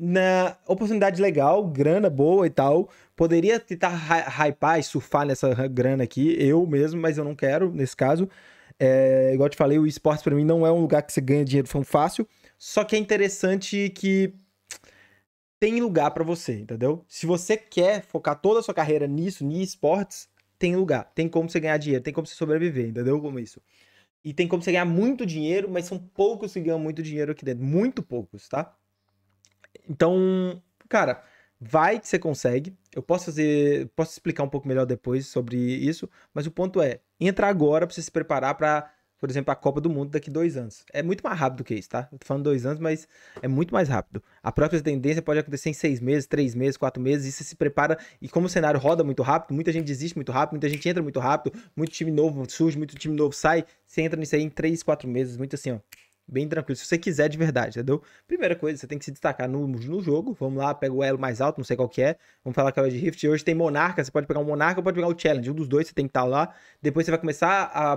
Na oportunidade legal, grana boa e tal. Poderia tentar hypar e surfar nessa grana aqui, eu mesmo, mas eu não quero nesse caso. É, igual te falei, o esporte para mim não é um lugar que você ganha dinheiro tão fácil. Só que é interessante que tem lugar para você, entendeu? Se você quer focar toda a sua carreira nisso, em esportes, tem lugar. Tem como você ganhar dinheiro, tem como você sobreviver, entendeu? Como isso. E tem como você ganhar muito dinheiro, mas são poucos que ganham muito dinheiro aqui dentro. Muito poucos, tá? Então, cara, vai que você consegue. Eu posso fazer, posso explicar um pouco melhor depois sobre isso, mas o ponto é, entra agora para você se preparar para por exemplo, a Copa do Mundo daqui dois anos. É muito mais rápido que isso, tá? tô falando dois anos, mas é muito mais rápido. A própria tendência pode acontecer em seis meses, três meses, quatro meses, e você se prepara. E como o cenário roda muito rápido, muita gente desiste muito rápido, muita gente entra muito rápido, muito time novo surge, muito time novo sai. Você entra nisso aí em três, quatro meses, muito assim, ó. Bem tranquilo, se você quiser de verdade, entendeu? Primeira coisa, você tem que se destacar no, no jogo. Vamos lá, pega o elo mais alto, não sei qual que é. Vamos falar que é o de Rift. Hoje tem Monarca, você pode pegar o um Monarca ou pode pegar o Challenge. Um dos dois você tem que estar tá lá. Depois você vai começar a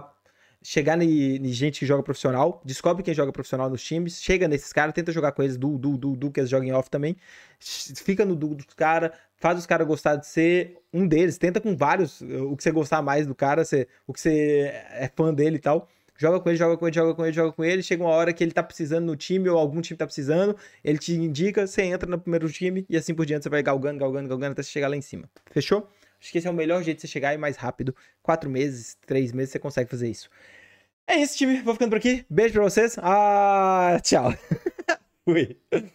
chegar em gente que joga profissional, descobre quem joga profissional nos times, chega nesses caras, tenta jogar com eles do do do que eles jogam em off também, fica no duo dos caras, faz os caras gostar de ser um deles, tenta com vários, eh, o que você gostar mais do cara, você, o que você é fã dele e tal, joga com ele, joga com ele, joga com ele, joga com ele, chega uma hora que ele tá precisando no time ou algum time tá precisando, ele te indica, você entra no primeiro time e assim por diante você vai galgando, galgando, galgando até chegar lá em cima. Fechou? Acho que esse é o melhor jeito de você chegar e mais rápido. Quatro meses, três meses, você consegue fazer isso. É isso, time. Vou ficando por aqui. Beijo pra vocês. Ah, tchau. Fui.